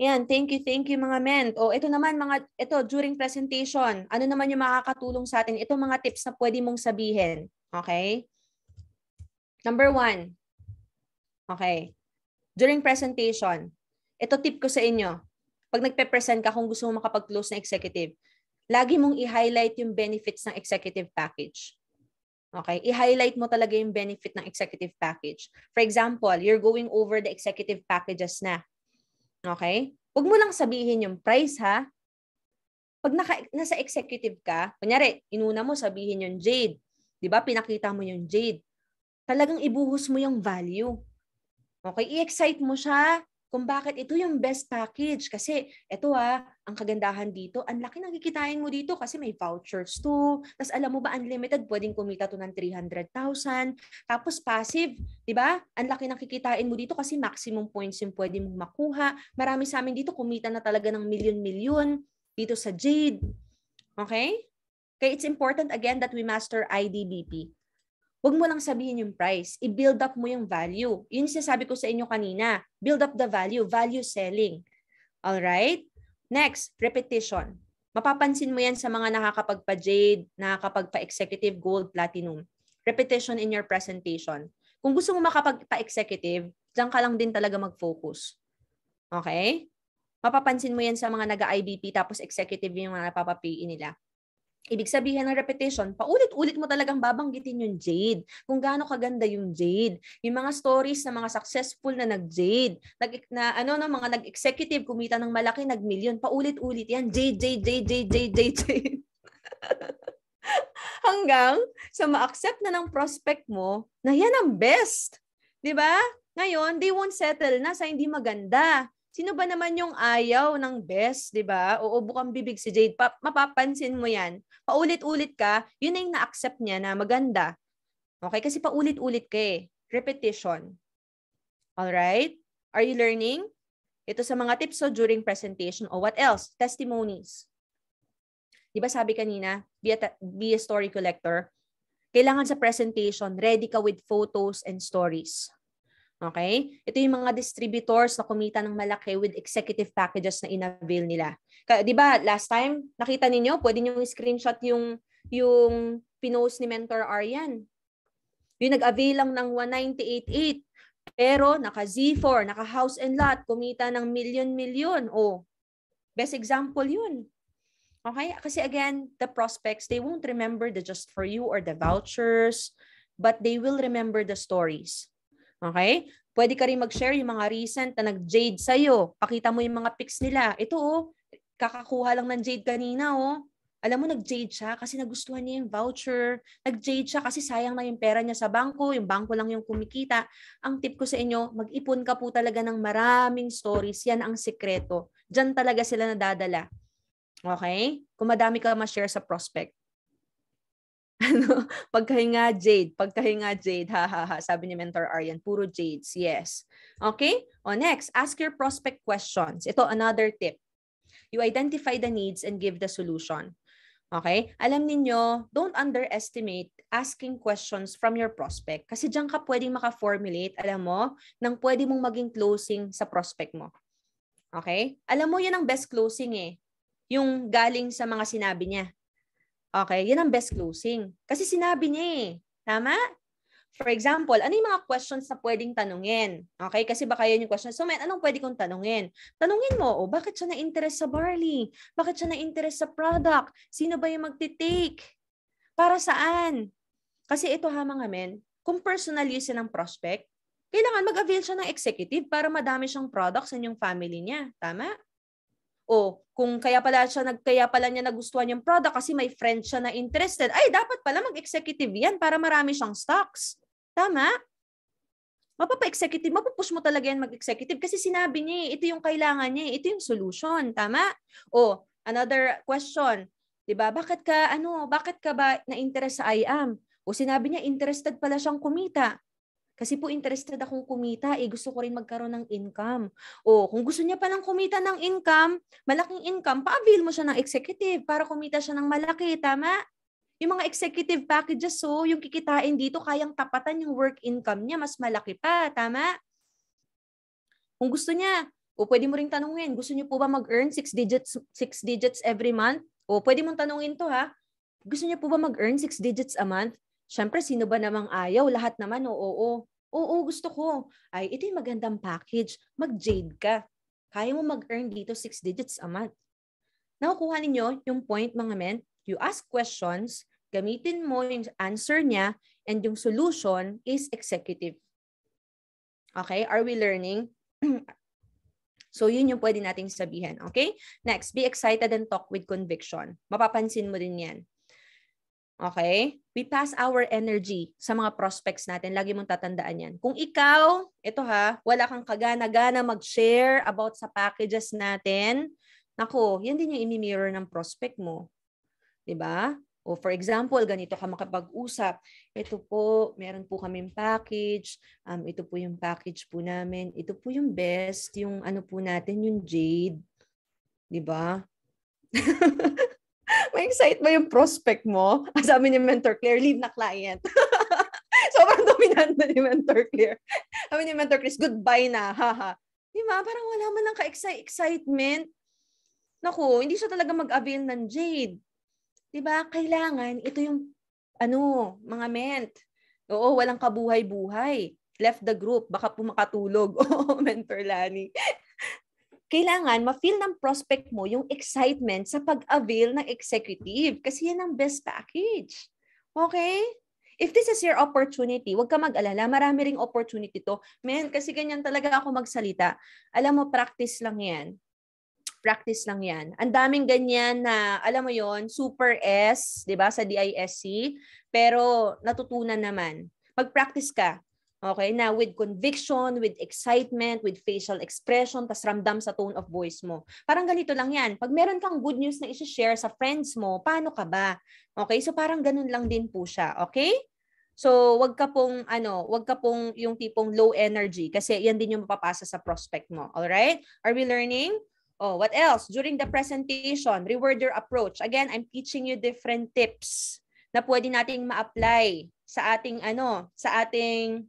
Yan, thank you, thank you mga men. O ito naman mga, ito during presentation, ano naman yung makakatulong sa atin? Ito mga tips na pwede mong sabihin. Okay? Number one. Okay. During presentation, ito tip ko sa inyo. Pag nagpe-present ka kung gusto mo makapag-close na executive, lagi mong i-highlight yung benefits ng executive package. Okay? I-highlight mo talaga yung benefit ng executive package. For example, you're going over the executive packages na. Okay? Huwag mo lang sabihin yung price ha. Pag naka, nasa executive ka, kunyari, inuna mo sabihin yung Jade. 'Di ba? Pinakita mo yung Jade. Talagang ibuhos mo yung value. Okay? I-excite mo siya kung bakit ito yung best package. Kasi ito ah, ang kagandahan dito, ang laki ng kikitain mo dito kasi may vouchers to. Tapos alam mo ba, unlimited, pwedeng kumita to ng 300,000. Tapos passive, di ba? Ang laki ng kikitain mo dito kasi maximum points yung pwede mong makuha. Marami sa amin dito, kumita na talaga ng milyon-milyon dito sa Jade. Okay? Okay, it's important again that we master IDBP. Huwag mo lang sabihin yung price. I-build up mo yung value. Yun sinasabi ko sa inyo kanina. Build up the value. Value selling. All right? Next, repetition. Mapapansin mo yan sa mga nakakapagpa-jade, nakakapagpa-executive gold platinum. Repetition in your presentation. Kung gusto mo makapagpa-executive, diyan ka lang din talaga mag-focus. Okay? Mapapansin mo yan sa mga naga-IBP tapos executive yung mga napapapiin nila. Ibig sabihin ng repetition, paulit-ulit mo talagang babanggitin yung jade. Kung gaano kaganda yung jade. Yung mga stories ng mga successful na nag-jade, nag, na, ano, no, mga nag-executive, kumita ng malaki, nag-million, paulit-ulit yan. Jade, jade, jade, jade, jade, jade, jade. Hanggang sa ma-accept na ng prospect mo na yan ang best. 'Di ba? Ngayon, they won't settle na sa hindi maganda. Sino ba naman yung ayaw ng best, 'di ba? Oo, bukang bibig si Jade. Pa- mapapansin mo 'yan. Paulit-ulit ka, yun na yung na-accept niya na maganda. Okay? Kasi paulit-ulit ka eh. Repetition. All right? Are you learning? Ito sa mga tips so during presentation. O oh, what else? Testimonies. 'Di ba sabi kanina, be a, be a story collector. Kailangan sa presentation, ready ka with photos and stories. Okay? Ito yung mga distributors na kumita ng malaki with executive packages na inavail nila. Ka, 'Di ba, last time nakita ninyo, pwede niyo screenshot yung yung pinost ni Mentor Aryan. Yung nag-avail lang ng 1988 pero naka Z4, naka house and lot, kumita ng million-million. oh, best example yun. Okay? Kasi again, the prospects, they won't remember the just for you or the vouchers, but they will remember the stories. Okay? Pwede ka rin mag-share yung mga recent na nag-jade sa'yo. Pakita mo yung mga pics nila. Ito oh, kakakuha lang ng jade kanina oh. Alam mo, nag-jade siya kasi nagustuhan niya yung voucher. Nag-jade siya kasi sayang na yung pera niya sa bangko. Yung bangko lang yung kumikita. Ang tip ko sa inyo, mag-ipon ka po talaga ng maraming stories. Yan ang sikreto. Diyan talaga sila nadadala. Okay? Kung madami ka ma-share sa prospect ano, pagkahinga jade, pagkahinga jade, ha ha ha, sabi ni Mentor Aryan, puro jades, yes. Okay? O next, ask your prospect questions. Ito, another tip. You identify the needs and give the solution. Okay? Alam ninyo, don't underestimate asking questions from your prospect kasi diyan ka pwedeng maka-formulate, alam mo, ng pwede mong maging closing sa prospect mo. Okay? Alam mo, yun ang best closing eh. Yung galing sa mga sinabi niya. Okay, yan ang best closing. Kasi sinabi niya eh. Tama? For example, ano yung mga questions na pwedeng tanungin? Okay, kasi baka yun yung question. So, man, anong pwede kong tanungin? Tanungin mo, oh, bakit siya na-interest sa barley? Bakit siya na-interest sa product? Sino ba yung magtitake? Para saan? Kasi ito ha mga men, kung personal use ng prospect, kailangan mag-avail siya ng executive para madami siyang products sa yung family niya. Tama? oh, kung kaya pala siya nagkaya pala niya nagustuhan yung product kasi may friend siya na interested. Ay, dapat pala mag-executive yan para marami siyang stocks. Tama? Mapapa-executive, mapupush mo talaga yan mag-executive kasi sinabi niya, eh, ito yung kailangan niya, eh, ito yung solution. Tama? Oh, another question. 'Di ba? Bakit ka ano, bakit ka ba na-interest sa IAM? O oh, sinabi niya interested pala siyang kumita. Kasi po interested akong kumita, eh gusto ko rin magkaroon ng income. O kung gusto niya pa lang kumita ng income, malaking income, pa-avail mo siya ng executive para kumita siya ng malaki, tama? Yung mga executive packages, so yung kikitain dito, kayang tapatan yung work income niya, mas malaki pa, tama? Kung gusto niya, o pwede mo ring tanungin, gusto niyo po ba mag-earn 6 digits, 6 digits every month? O pwede mong tanungin to ha, gusto niya po ba mag-earn 6 digits a month? Siyempre, sino ba namang ayaw? Lahat naman, oo, oo. Oo, gusto ko. Ay, ito yung magandang package. Mag-jade ka. Kaya mo mag-earn dito 6 digits a month. Nakukuha ninyo yung point mga men. You ask questions, gamitin mo yung answer niya, and yung solution is executive. Okay? Are we learning? So, yun yung pwede nating sabihin. Okay? Next, be excited and talk with conviction. Mapapansin mo din yan. Okay? We pass our energy sa mga prospects natin. Lagi mong tatandaan yan. Kung ikaw, ito ha, wala kang kagana-gana mag-share about sa packages natin, nako, yan din yung imi-mirror ng prospect mo. ba? Diba? O for example, ganito ka makapag-usap. Ito po, meron po kaming package. Um, ito po yung package po namin. Ito po yung best, yung ano po natin, yung jade. 'Di ba? ma-excite ba yung prospect mo? Sabi ni Mentor Claire, leave na client. Sobrang dominant na ni Mentor Claire. Sabi ni Mentor Chris, goodbye na, haha. Di ba? Parang wala man lang ka-excitement. Naku, hindi siya talaga mag-avail ng Jade. Di ba? Kailangan, ito yung, ano, mga ment. Oo, walang kabuhay-buhay. Left the group, baka pumakatulog. Oo, Mentor Lani kailangan ma-feel ng prospect mo yung excitement sa pag-avail ng executive kasi yan ang best package. Okay? If this is your opportunity, huwag ka mag-alala. Marami ring opportunity to. Men, kasi ganyan talaga ako magsalita. Alam mo, practice lang yan. Practice lang yan. Ang daming ganyan na, alam mo yon super S, di ba, sa DISC. Pero natutunan naman. Mag-practice ka. Okay? Na with conviction, with excitement, with facial expression, tas ramdam sa tone of voice mo. Parang ganito lang yan. Pag meron kang good news na isi-share sa friends mo, paano ka ba? Okay? So parang ganun lang din po siya. Okay? So, wag ka pong ano, wag ka pong yung tipong low energy kasi yan din yung mapapasa sa prospect mo. All right? Are we learning? Oh, what else? During the presentation, reward your approach. Again, I'm teaching you different tips na pwede nating ma-apply sa ating ano, sa ating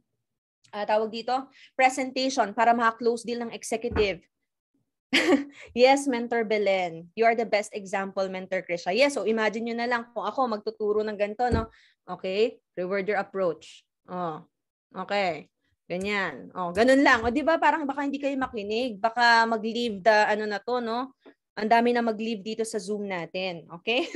uh, tawag dito, presentation para maka-close deal ng executive. yes, Mentor Belen. You are the best example, Mentor Krisha. Yes, so imagine nyo na lang kung ako magtuturo ng ganito, no? Okay, reward your approach. Oh, okay. Ganyan. Oh, ganun lang. O di ba parang baka hindi kayo makinig, baka mag-leave the ano na to, no? Ang dami na mag-leave dito sa Zoom natin, okay?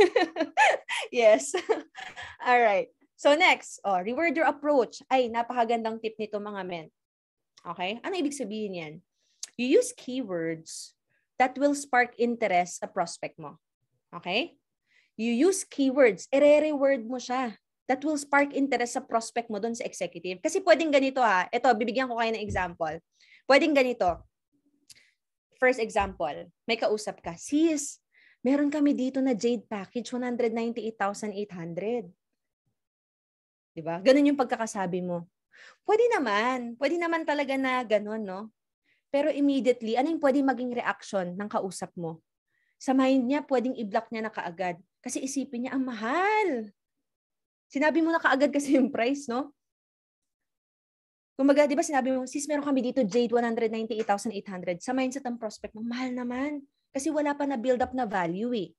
yes. All right. So next, oh, reward your approach. Ay, napakagandang tip nito mga men. Okay? Ano ibig sabihin yan? You use keywords that will spark interest sa prospect mo. Okay? You use keywords, ire-reward mo siya. That will spark interest sa prospect mo doon sa executive. Kasi pwedeng ganito ha. Ito, bibigyan ko kayo ng example. Pwedeng ganito. First example, may kausap ka. Sis, meron kami dito na jade package, 198,800. 'Di ba? Ganun yung pagkakasabi mo. Pwede naman, pwede naman talaga na ganun, no? Pero immediately, ano yung pwede maging reaction ng kausap mo? Sa mind niya, pwedeng i-block niya na kaagad. Kasi isipin niya, ang mahal. Sinabi mo na kaagad kasi yung price, no? Kumbaga, di ba sinabi mo, sis, meron kami dito, Jade, 198,800. Sa mindset ng prospect mo, mahal naman. Kasi wala pa na build up na value eh.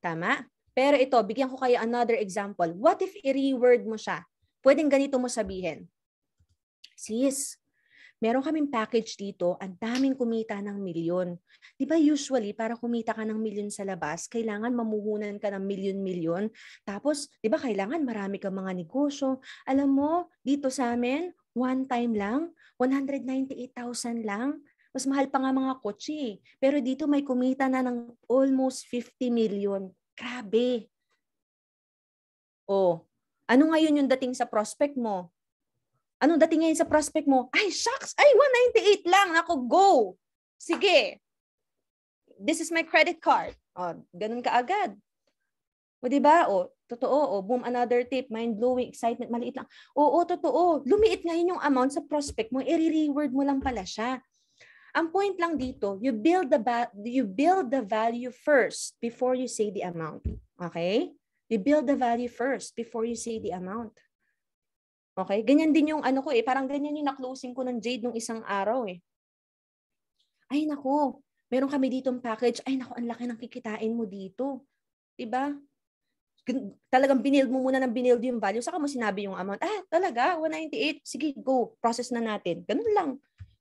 Tama? Pero ito, bigyan ko kayo another example. What if i-reword mo siya? Pwedeng ganito mo sabihin. Sis, meron kaming package dito, ang daming kumita ng milyon. Di ba usually, para kumita ka ng milyon sa labas, kailangan mamuhunan ka ng milyon-milyon. Tapos, di ba kailangan marami kang mga negosyo. Alam mo, dito sa amin, one time lang, 198,000 lang. Mas mahal pa nga mga kotse. Eh. Pero dito may kumita na ng almost 50 million. Grabe. Oh, ano ngayon yung dating sa prospect mo? Ano dating ngayon sa prospect mo? Ay, shucks! Ay, 198 lang! Ako, go! Sige! This is my credit card. Oh, ganun ka agad. O, di ba? oh, totoo. O, boom, another tip. Mind-blowing, excitement, maliit lang. Oo, totoo. Lumiit ngayon yung amount sa prospect mo. I-reward mo lang pala siya. Ang point lang dito, you build the you build the value first before you say the amount. Okay? You build the value first before you say the amount. Okay? Ganyan din yung ano ko eh. Parang ganyan yung na-closing ko ng Jade nung isang araw eh. Ay nako, meron kami ditong package. Ay nako, ang laki ng kikitain mo dito. 'Di ba? Talagang binild mo muna ng binild yung value. Saka mo sinabi yung amount. Ah, talaga? 198? Sige, go. Process na natin. Ganun lang.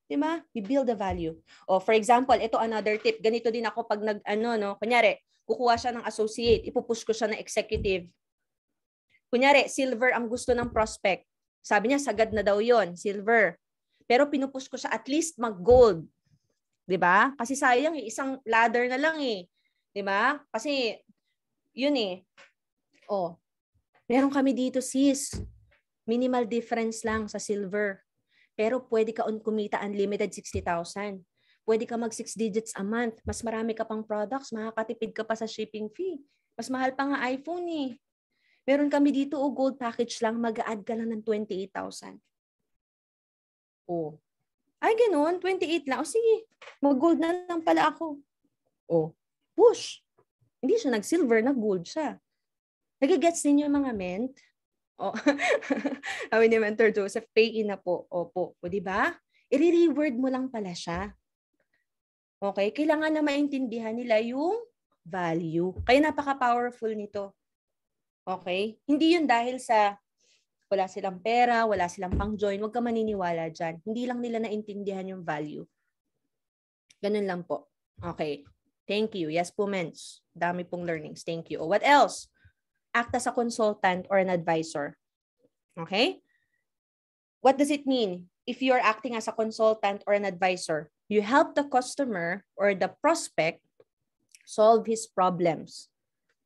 'di ba? We build a value. O for example, ito another tip. Ganito din ako pag nag ano no, kunyari, kukuha siya ng associate, ipupush ko siya na executive. Kunyari, silver ang gusto ng prospect. Sabi niya sagad na daw 'yon, silver. Pero pinupush ko siya at least mag-gold. 'Di ba? Kasi sayang yung eh, isang ladder na lang eh. 'Di ba? Kasi yun eh. Oh. Meron kami dito sis. Minimal difference lang sa silver. Pero pwede ka on kumita unlimited 60,000. Pwede ka mag 6 digits a month. Mas marami ka pang products. Makakatipid ka pa sa shipping fee. Mas mahal pa nga iPhone eh. Meron kami dito o oh, gold package lang, mag-add ka lang ng 28,000. O. Ay, ganun, 28 lang. O oh, sige, mag-gold na lang pala ako. O. push. Hindi siya nag-silver, nag-gold siya. Nagigets ninyo mga ment? O, oh, sabi ni Mentor Joseph, pay in na po. Opo. O, di ba? I-reward mo lang pala siya. Okay? Kailangan na maintindihan nila yung value. Kaya napaka-powerful nito. Okay? Hindi yun dahil sa wala silang pera, wala silang pang-join. Huwag ka maniniwala dyan. Hindi lang nila naintindihan yung value. Ganun lang po. Okay. Thank you. Yes po, Mens. Dami pong learnings. Thank you. O, what else? act as a consultant or an advisor. Okay? What does it mean? If you're acting as a consultant or an advisor, you help the customer or the prospect solve his problems.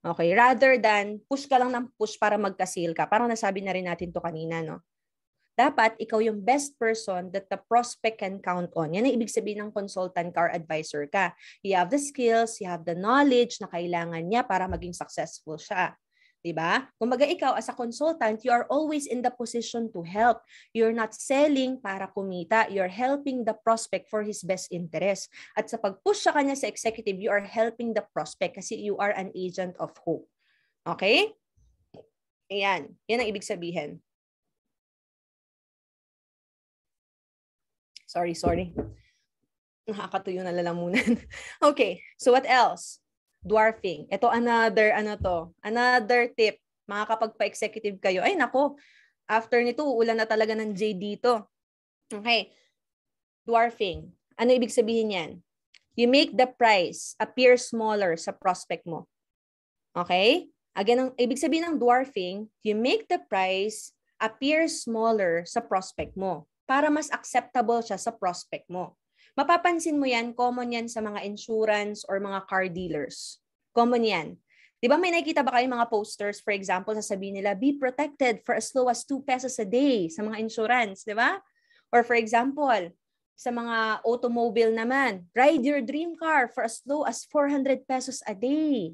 Okay? Rather than push ka lang ng push para magka-sale ka. Parang nasabi na rin natin to kanina, no? Dapat ikaw yung best person that the prospect can count on. Yan ang ibig sabihin ng consultant ka or advisor ka. You have the skills, you have the knowledge na kailangan niya para maging successful siya. 'di ba? Kumbaga ikaw as a consultant, you are always in the position to help. You're not selling para kumita, you're helping the prospect for his best interest. At sa pag-push sa kanya sa executive, you are helping the prospect kasi you are an agent of hope. Okay? Ayan, 'yan ang ibig sabihin. Sorry, sorry. Nakakatuyo na lalamunan. okay, so what else? dwarfing. Ito another ano to, another tip. mga Makakapagpa-executive kayo. Ay nako, after nito uulan na talaga ng J dito. Okay. Dwarfing. Ano ibig sabihin niyan? You make the price appear smaller sa prospect mo. Okay? Again, ang ibig sabihin ng dwarfing, you make the price appear smaller sa prospect mo para mas acceptable siya sa prospect mo. Mapapansin mo yan, common yan sa mga insurance or mga car dealers. Common yan. Di ba may nakikita ba kayong mga posters, for example, sasabihin nila, be protected for as low as 2 pesos a day sa mga insurance, di ba? Or for example, sa mga automobile naman, ride your dream car for as low as 400 pesos a day.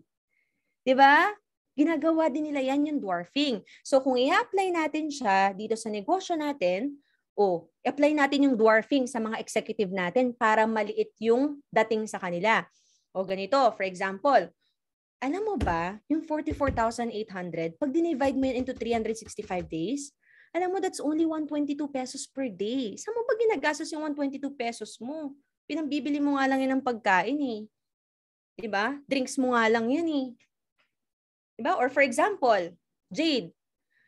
Di ba? Ginagawa din nila yan yung dwarfing. So kung i-apply natin siya dito sa negosyo natin, o, oh, apply natin yung dwarfing sa mga executive natin para maliit yung dating sa kanila. O ganito, for example, alam mo ba, yung 44,800, pag dinivide mo yun into 365 days, alam mo, that's only 122 pesos per day. Saan mo ba ginagastos yung 122 pesos mo? Pinambibili mo nga lang yan ng pagkain eh. Diba? Drinks mo nga lang yan eh. Diba? Or for example, Jade,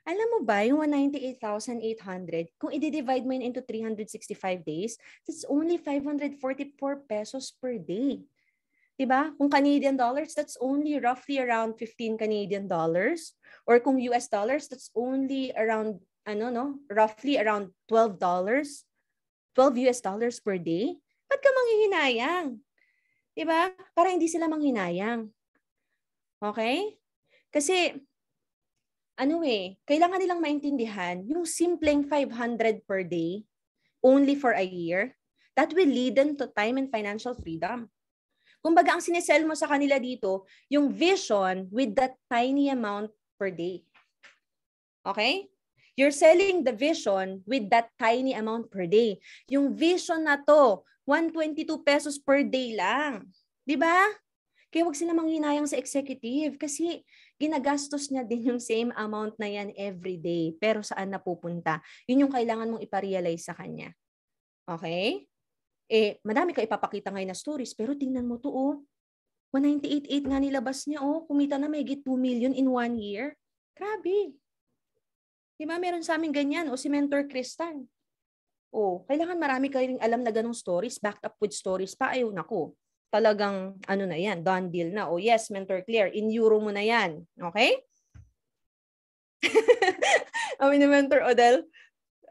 alam mo ba, yung 198,800, kung i-divide mo yun into 365 days, it's only 544 pesos per day. 'di ba? Kung Canadian dollars, that's only roughly around 15 Canadian dollars or kung US dollars, that's only around ano no, roughly around 12 dollars, 12 US dollars per day. Ba't ka manghihinayang? 'Di ba? Para hindi sila manghinayang. Okay? Kasi ano eh, kailangan nilang maintindihan yung simpleng 500 per day only for a year, that will lead them to time and financial freedom. Kumbaga, ang sinesell mo sa kanila dito, yung vision with that tiny amount per day. Okay? You're selling the vision with that tiny amount per day. Yung vision na to, 122 pesos per day lang. 'Di ba? Kaya wag sila manghinayang sa executive kasi ginagastos niya din yung same amount na yan every day. Pero saan napupunta? Yun yung kailangan mong iparealize sa kanya. Okay? Eh, madami ka ipapakita ngayon na stories, pero tingnan mo to, oh. 198.8 nga nilabas niya, oh. Kumita na may 2 million in one year. Grabe. Di ba? Meron sa amin ganyan. O oh, si Mentor Kristal. Oh, kailangan marami kayong alam na ganong stories, backed up with stories pa. Ayaw nako talagang ano na yan, done deal na. oh, yes, Mentor Claire, in euro mo na yan. Okay? Kami ni Mentor Odell,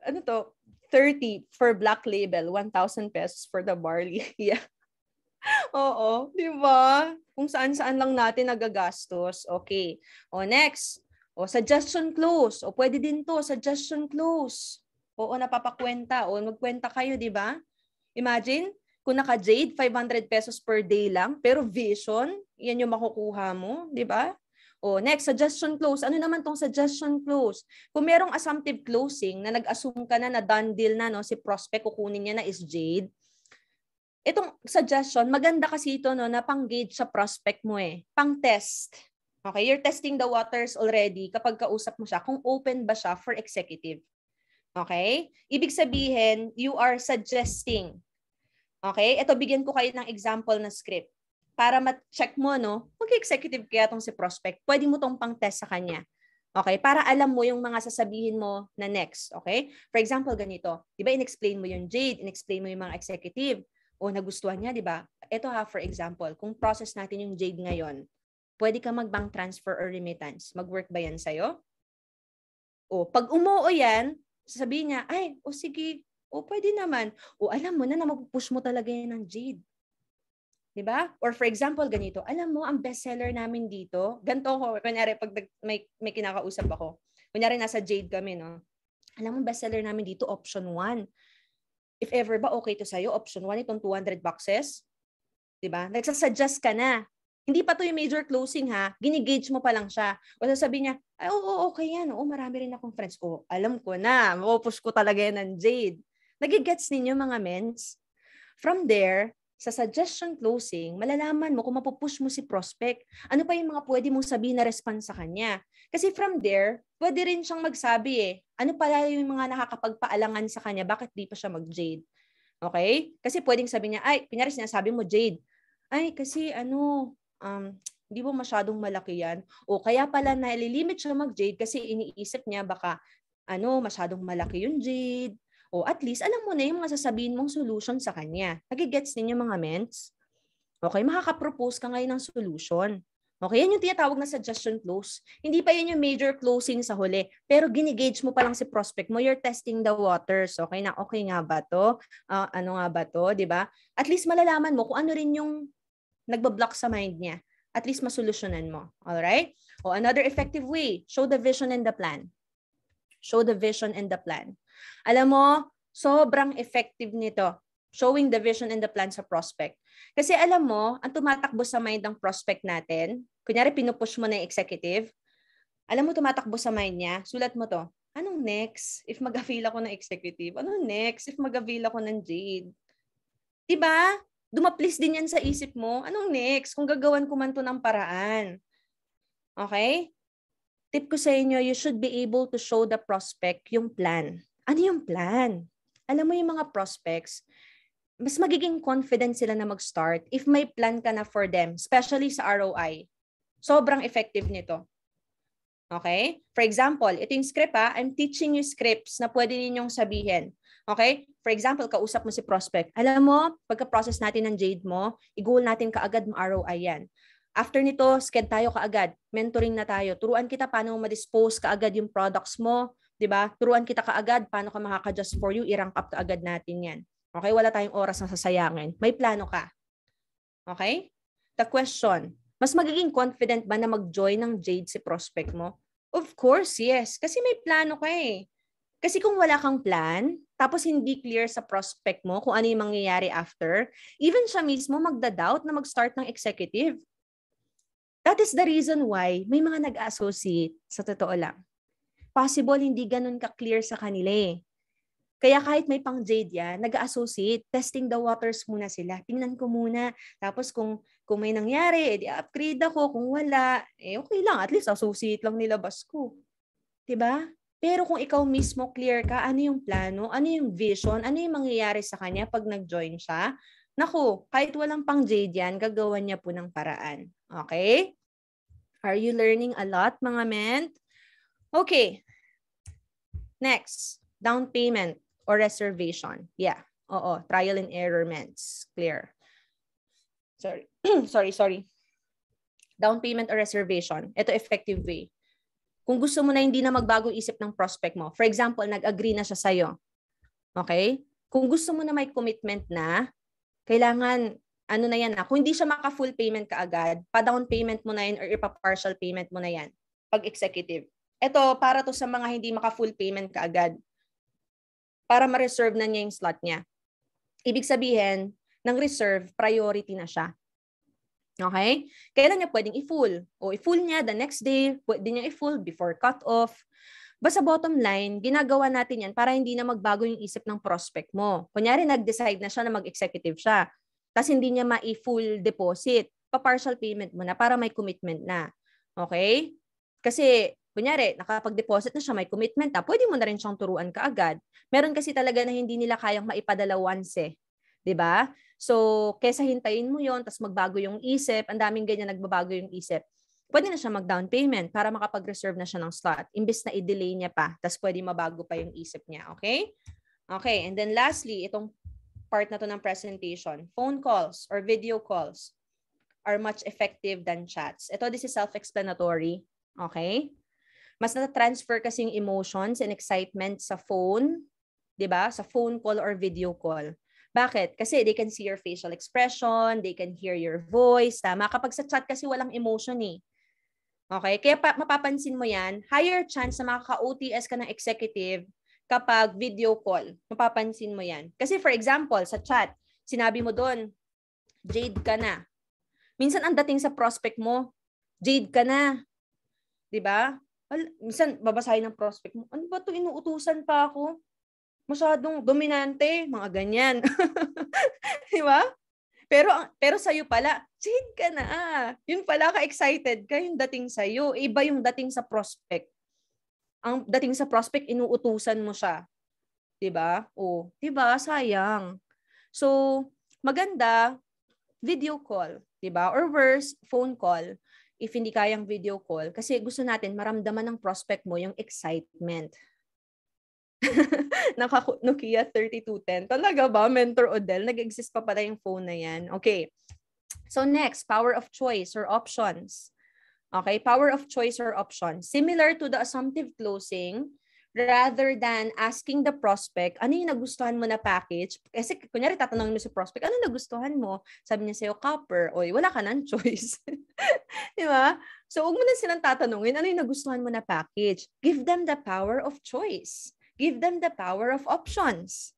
ano to, 30 for black label, 1,000 pesos for the barley. yeah. Oo, di ba? Kung saan-saan lang natin nagagastos. Okay. O oh, next, o oh, suggestion close. O oh, pwede din to, suggestion close. Oo, napapakwenta. O magkwenta kayo, di ba? Imagine, kung naka-jade, 500 pesos per day lang. Pero vision, yan yung makukuha mo, di ba? O, oh, next, suggestion close. Ano naman tong suggestion close? Kung merong assumptive closing na nag-assume ka na na done deal na, no, si prospect kukunin niya na is jade, itong suggestion, maganda kasi ito no, na pang-gauge sa prospect mo eh. Pang-test. Okay, you're testing the waters already kapag kausap mo siya kung open ba siya for executive. Okay? Ibig sabihin, you are suggesting Okay? Ito, bigyan ko kayo ng example na script. Para ma-check mo, no? Mag-executive kaya tong si prospect. Pwede mo tong pang-test sa kanya. Okay? Para alam mo yung mga sasabihin mo na next. Okay? For example, ganito. Di ba, in-explain mo yung Jade, in-explain mo yung mga executive. O nagustuhan niya, di ba? Ito ha, for example, kung process natin yung Jade ngayon, pwede ka mag-bank transfer or remittance. Mag-work ba yan sa'yo? O, pag umuo yan, sasabihin niya, ay, o sige, o pwede naman, o alam mo na na mag-push mo talaga yan ng Jade. 'di ba? Or for example, ganito. Alam mo, ang bestseller namin dito, ganto ko, kunyari pag may, may kinakausap ako. Kunyari nasa Jade kami, no. Alam mo, bestseller namin dito option 1. If ever ba okay to sa'yo, option 1 itong 200 boxes. 'Di ba? Nagsasuggest ka na. Hindi pa to yung major closing ha. Ginigage mo pa lang siya. O sasabihin niya, ay, oo, okay yan. Oo, marami rin akong friends. O, alam ko na. Mapupus ko talaga yan ng Jade. Nagigets ninyo mga mens? From there, sa suggestion closing, malalaman mo kung mapupush mo si prospect. Ano pa yung mga pwede mong sabihin na response sa kanya? Kasi from there, pwede rin siyang magsabi eh, ano pala yung mga nakakapagpaalangan sa kanya, bakit di pa siya mag-jade? Okay? Kasi pwedeng sabi niya, ay, pinyari sinasabi mo, Jade, ay, kasi ano, um, hindi mo masyadong malaki yan. O kaya pala nalilimit siya mag-jade kasi iniisip niya baka ano, masyadong malaki yung jade, o at least, alam mo na yung mga sasabihin mong solution sa kanya. Nagigets ninyo mga mens? Okay, makakapropose ka ngayon ng solution. Okay, yan yung tinatawag na suggestion close. Hindi pa yan yung major closing sa huli. Pero ginigage mo pa lang si prospect mo, you're testing the waters. Okay na, okay nga ba to? Uh, ano nga ba to? 'Di ba? At least malalaman mo kung ano rin yung nagbablock sa mind niya. At least masolusyonan mo. All right? O another effective way, show the vision and the plan. Show the vision and the plan. Alam mo, sobrang effective nito. Showing the vision and the plan sa prospect. Kasi alam mo, ang tumatakbo sa mind ng prospect natin, kunyari pinupush mo na yung executive, alam mo tumatakbo sa mind niya, sulat mo to. Anong next if mag ako ng executive? Anong next if mag ako ng Jade? Diba? Dumaplis din yan sa isip mo. Anong next kung gagawan ko man to ng paraan? Okay? Tip ko sa inyo, you should be able to show the prospect yung plan ano yung plan? Alam mo yung mga prospects, mas magiging confident sila na mag-start if may plan ka na for them, especially sa ROI. Sobrang effective nito. Okay? For example, ito yung script ha. I'm teaching you scripts na pwede ninyong sabihin. Okay? For example, kausap mo si prospect. Alam mo, pagka-process natin ng Jade mo, i-goal natin kaagad ma-ROI yan. After nito, sked tayo kaagad. Mentoring na tayo. Turuan kita paano ma-dispose kaagad yung products mo, 'di ba? Turuan kita kaagad paano ka makaka-just for you, i-rank up kaagad natin 'yan. Okay, wala tayong oras na sasayangin. May plano ka. Okay? The question, mas magiging confident ba na mag-join ng Jade si prospect mo? Of course, yes. Kasi may plano ka eh. Kasi kung wala kang plan, tapos hindi clear sa prospect mo kung ano yung mangyayari after, even siya mismo magda-doubt na mag-start ng executive. That is the reason why may mga nag-associate sa totoo lang possible hindi ganun ka-clear sa kanila eh. Kaya kahit may pang jade yan, nag-associate, testing the waters muna sila. Tingnan ko muna. Tapos kung, kung may nangyari, edi upgrade ako. Kung wala, eh okay lang. At least associate lang nilabas ko. ba? Diba? Pero kung ikaw mismo clear ka, ano yung plano, ano yung vision, ano yung mangyayari sa kanya pag nag-join siya, naku, kahit walang pang jade yan, gagawa niya po ng paraan. Okay? Are you learning a lot, mga men? Okay, Next, down payment or reservation. Yeah. Oo, trial and error ments. Clear. Sorry. sorry, sorry. Down payment or reservation. Ito effective way. Kung gusto mo na hindi na magbagong isip ng prospect mo. For example, nag-agree na siya sa iyo. Okay? Kung gusto mo na may commitment na, kailangan, ano na yan na, ah, kung hindi siya maka-full payment kaagad, pa-down payment mo na yan or ipa-partial payment mo na yan pag executive. Ito, para to sa mga hindi maka-full payment kaagad. Para ma-reserve na niya yung slot niya. Ibig sabihin, ng reserve, priority na siya. Okay? Kailan niya pwedeng i-full? O i-full niya the next day, pwede niya i-full before cut-off. Basta bottom line, ginagawa natin yan para hindi na magbago yung isip ng prospect mo. Kunyari, nag-decide na siya na mag-executive siya. Tapos hindi niya ma-full deposit. Pa-partial payment mo na para may commitment na. Okay? Kasi Kunyari, nakapag-deposit na siya, may commitment na, pwede mo na rin siyang turuan kaagad. Meron kasi talaga na hindi nila kayang maipadala once eh. 'di ba? So, kesa hintayin mo 'yon tapos magbago yung isip, ang daming ganyan nagbabago yung isip. Pwede na siya mag-down payment para makapag-reserve na siya ng slot imbes na i-delay niya pa, tapos pwede mabago pa yung isip niya, okay? Okay, and then lastly, itong part na to ng presentation, phone calls or video calls are much effective than chats. Ito, this is self-explanatory, okay? mas na-transfer kasi yung emotions and excitement sa phone, 'di ba? Sa phone call or video call. Bakit? Kasi they can see your facial expression, they can hear your voice, tama? Kapag sa chat kasi walang emotion eh. Okay? Kaya pa- mapapansin mo yan, higher chance na makaka-OTS ka ng executive kapag video call. Mapapansin mo yan. Kasi for example, sa chat, sinabi mo doon, jade ka na. Minsan ang dating sa prospect mo, jade ka na. 'di ba? al, minsan babasahin ng prospect mo, ano ba to inuutusan pa ako? Masyadong dominante, mga ganyan. Di ba? Pero pero sa iyo pala, sige ka na. Ah. Yun pala ka excited ka yung dating sa iyo. Iba yung dating sa prospect. Ang dating sa prospect inuutusan mo siya. 'Di ba? O, oh, 'di ba? Sayang. So, maganda video call, 'di ba? Or worse, phone call if hindi kayang video call kasi gusto natin maramdaman ng prospect mo yung excitement. Naka Nokia 3210. Talaga ba, Mentor Odell? Nag-exist pa pala yung phone na yan. Okay. So next, power of choice or options. Okay, power of choice or option. Similar to the assumptive closing, rather than asking the prospect, ano yung nagustuhan mo na package? Kasi kunyari tatanungin mo si prospect, ano nagustuhan mo? Sabi niya sa'yo, copper. Oy, wala ka ng choice. Di ba? So, huwag mo na silang tatanungin, ano yung nagustuhan mo na package? Give them the power of choice. Give them the power of options.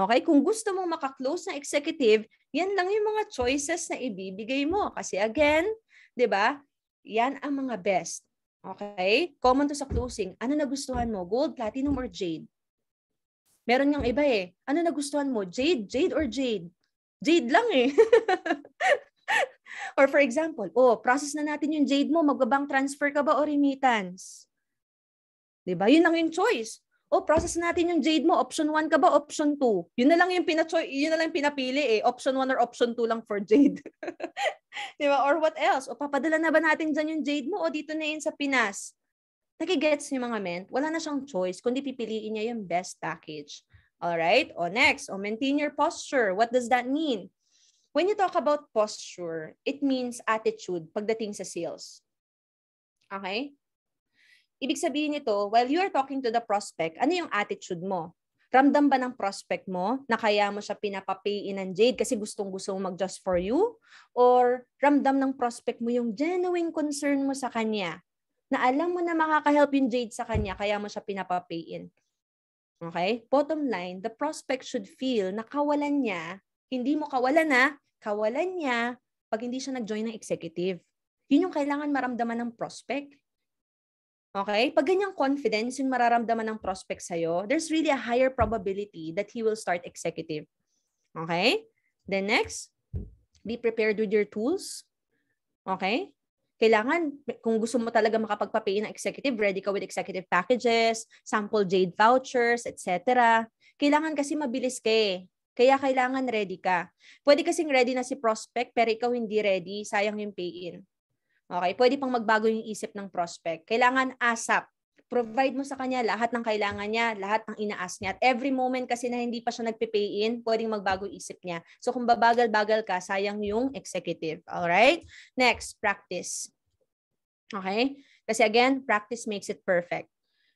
Okay? Kung gusto mong makaklose na executive, yan lang yung mga choices na ibibigay mo. Kasi again, di ba? Yan ang mga best. Okay? Common to sa closing. Ano nagustuhan mo? Gold, platinum, or jade? Meron niyang iba eh. Ano nagustuhan mo? Jade, jade, or jade? Jade lang eh. or for example, oh, process na natin yung jade mo. Magbabank transfer ka ba o remittance? Diba? Yun ang yung choice oh, process natin yung jade mo. Option 1 ka ba? Option 2. Yun na lang yung, pinacho- yun na lang pinapili eh. Option 1 or option 2 lang for jade. Di ba? Or what else? O papadala na ba natin dyan yung jade mo? O dito na yun sa Pinas? Nagigets niyo mga men? Wala na siyang choice kundi pipiliin niya yung best package. All right? O next, o maintain your posture. What does that mean? When you talk about posture, it means attitude pagdating sa sales. Okay? Ibig sabihin nito, while you are talking to the prospect, ano yung attitude mo? Ramdam ba ng prospect mo na kaya mo siya pinapapayin ng Jade kasi gustong gusto mo mag-just for you? Or ramdam ng prospect mo yung genuine concern mo sa kanya na alam mo na makaka-help yung Jade sa kanya kaya mo siya pinapapayin? Okay? Bottom line, the prospect should feel na kawalan niya, hindi mo kawalan na, kawalan niya pag hindi siya nag-join ng executive. Yun yung kailangan maramdaman ng prospect. Okay? Pag ganyang confidence yung mararamdaman ng prospect sa'yo, there's really a higher probability that he will start executive. Okay? Then next, be prepared with your tools. Okay? Kailangan, kung gusto mo talaga makapagpapayin ng executive, ready ka with executive packages, sample jade vouchers, etc. Kailangan kasi mabilis ka eh. Kaya kailangan ready ka. Pwede kasing ready na si prospect, pero ikaw hindi ready, sayang yung pay-in. Okay, pwede pang magbago yung isip ng prospect. Kailangan ASAP. Provide mo sa kanya lahat ng kailangan niya, lahat ng inaas niya. At every moment kasi na hindi pa siya nagpe-pay in, pwedeng magbago isip niya. So kung babagal-bagal ka, sayang yung executive. All right? Next, practice. Okay? Kasi again, practice makes it perfect.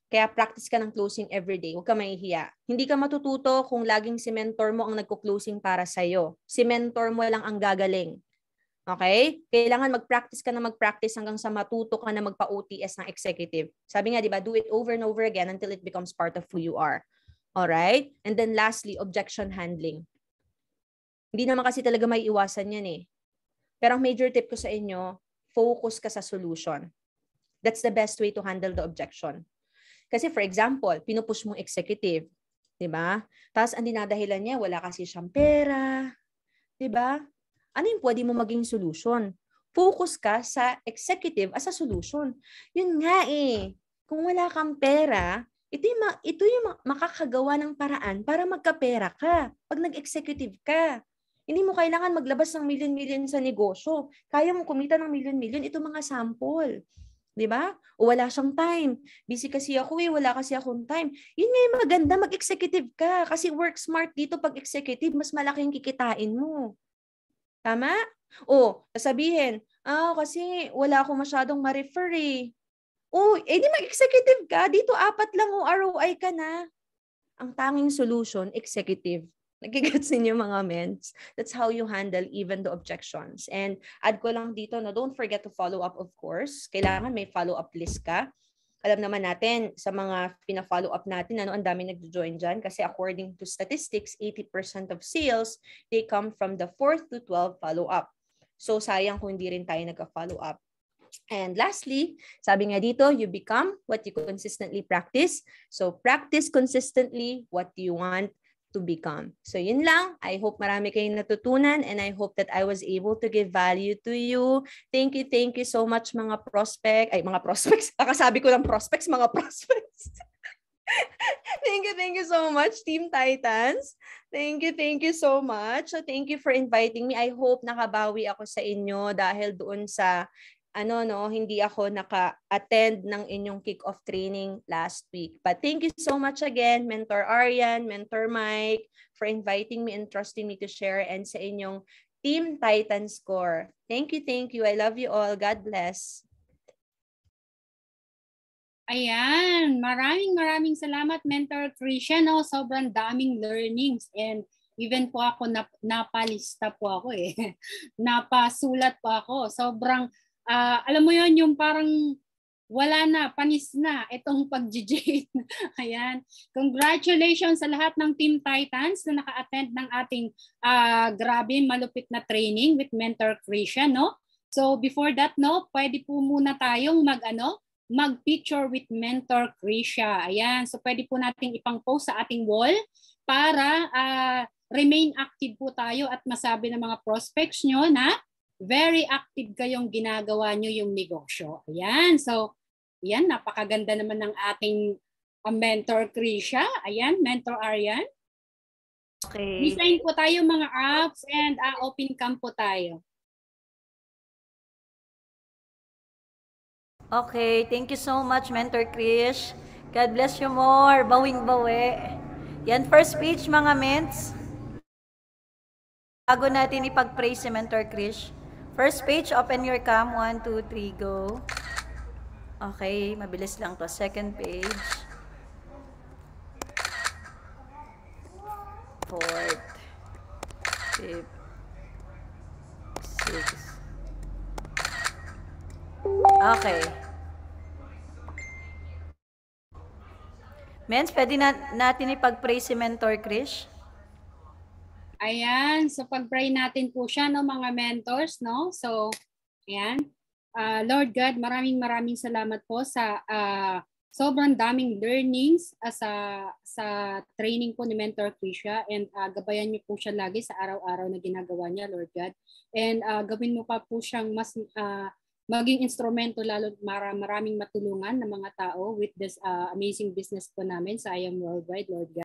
Kaya practice ka ng closing every day. Huwag ka mahihiya. Hindi ka matututo kung laging si mentor mo ang nagko-closing para sa'yo. Si mentor mo lang ang gagaling. Okay? Kailangan mag-practice ka na mag-practice hanggang sa matuto ka na magpa-OTS ng executive. Sabi nga, di ba, do it over and over again until it becomes part of who you are. All right? And then lastly, objection handling. Hindi naman kasi talaga may iwasan yan eh. Pero ang major tip ko sa inyo, focus ka sa solution. That's the best way to handle the objection. Kasi for example, pinupush mong executive, 'di ba? Tapos ang dinadahilan niya, wala kasi siyang pera, 'di ba? ano yung pwede mo maging solution? Focus ka sa executive as a solution. Yun nga eh. Kung wala kang pera, ito yung, ito yung makakagawa ng paraan para magkapera ka pag nag-executive ka. Hindi mo kailangan maglabas ng million-million sa negosyo. Kaya mo kumita ng million-million. Ito mga sample. 'di ba? O wala siyang time. Busy kasi ako eh, wala kasi akong time. Yun nga yung maganda, mag-executive ka. Kasi work smart dito pag executive, mas malaking kikitain mo. Tama? O, oh, sabihin, ah, oh, kasi wala akong masyadong ma-refer eh. O, oh, eh di mag-executive ka. Dito apat lang o ROI ka na. Ang tanging solution, executive. Nagigets ninyo mga mens. That's how you handle even the objections. And add ko lang dito na don't forget to follow up of course. Kailangan may follow up list ka alam naman natin sa mga pina-follow up natin, ano, ang dami nag join dyan kasi according to statistics, 80% of sales, they come from the 4th to 12 follow-up. So sayang kung hindi rin tayo nagka-follow up. And lastly, sabi nga dito, you become what you consistently practice. So practice consistently what you want to become. So yun lang. I hope marami kayong natutunan and I hope that I was able to give value to you. Thank you, thank you so much mga prospect. Ay, mga prospects. Nakasabi ko ng prospects, mga prospects. thank you, thank you so much, Team Titans. Thank you, thank you so much. So thank you for inviting me. I hope nakabawi ako sa inyo dahil doon sa ano no, hindi ako naka-attend ng inyong kick-off training last week. But thank you so much again, Mentor Aryan, Mentor Mike, for inviting me and trusting me to share and sa inyong Team Titan Score. Thank you, thank you. I love you all. God bless. Ayan, maraming maraming salamat Mentor Tricia. No? Sobrang daming learnings and even po ako nap- napalista po ako eh. Napasulat po ako. Sobrang uh, alam mo yon yung parang wala na, panis na itong pag-jate. Ayan. Congratulations sa lahat ng Team Titans na naka-attend ng ating uh, grabe malupit na training with Mentor Christian, no? So before that, no, pwede po muna tayong mag-ano, mag-picture with Mentor Krisha. Ayan. So pwede po nating ipang-post sa ating wall para uh, remain active po tayo at masabi ng mga prospects nyo na very active kayong ginagawa nyo yung negosyo. Ayan, so ayan, napakaganda naman ng ating uh, mentor, Krisha. Ayan, mentor Arian. Okay. Design po tayo mga apps and uh, open camp po tayo. Okay, thank you so much, Mentor Krish. God bless you more. Bawing-bawi. Yan, first speech mga ments. Bago natin ipag-praise si Mentor Krish. First page, open your cam. 1, 2, 3, go. Okay, mabilis lang to. Second page. Fourth. Fifth. Sixth. Okay. Mens, pwede na natin ipag-pray si Mentor Krish? Ayan, so pag-pray natin po siya, no, mga mentors, no? So, ayan. Uh, Lord God, maraming maraming salamat po sa uh, sobrang daming learnings uh, sa, sa training po ni Mentor Krisha and uh, gabayan niyo po siya lagi sa araw-araw na ginagawa niya, Lord God. And uh, gawin mo pa po siyang mas uh, maging instrumento lalo mara, maraming matulungan ng mga tao with this uh, amazing business po namin sa I Am Worldwide, Lord God.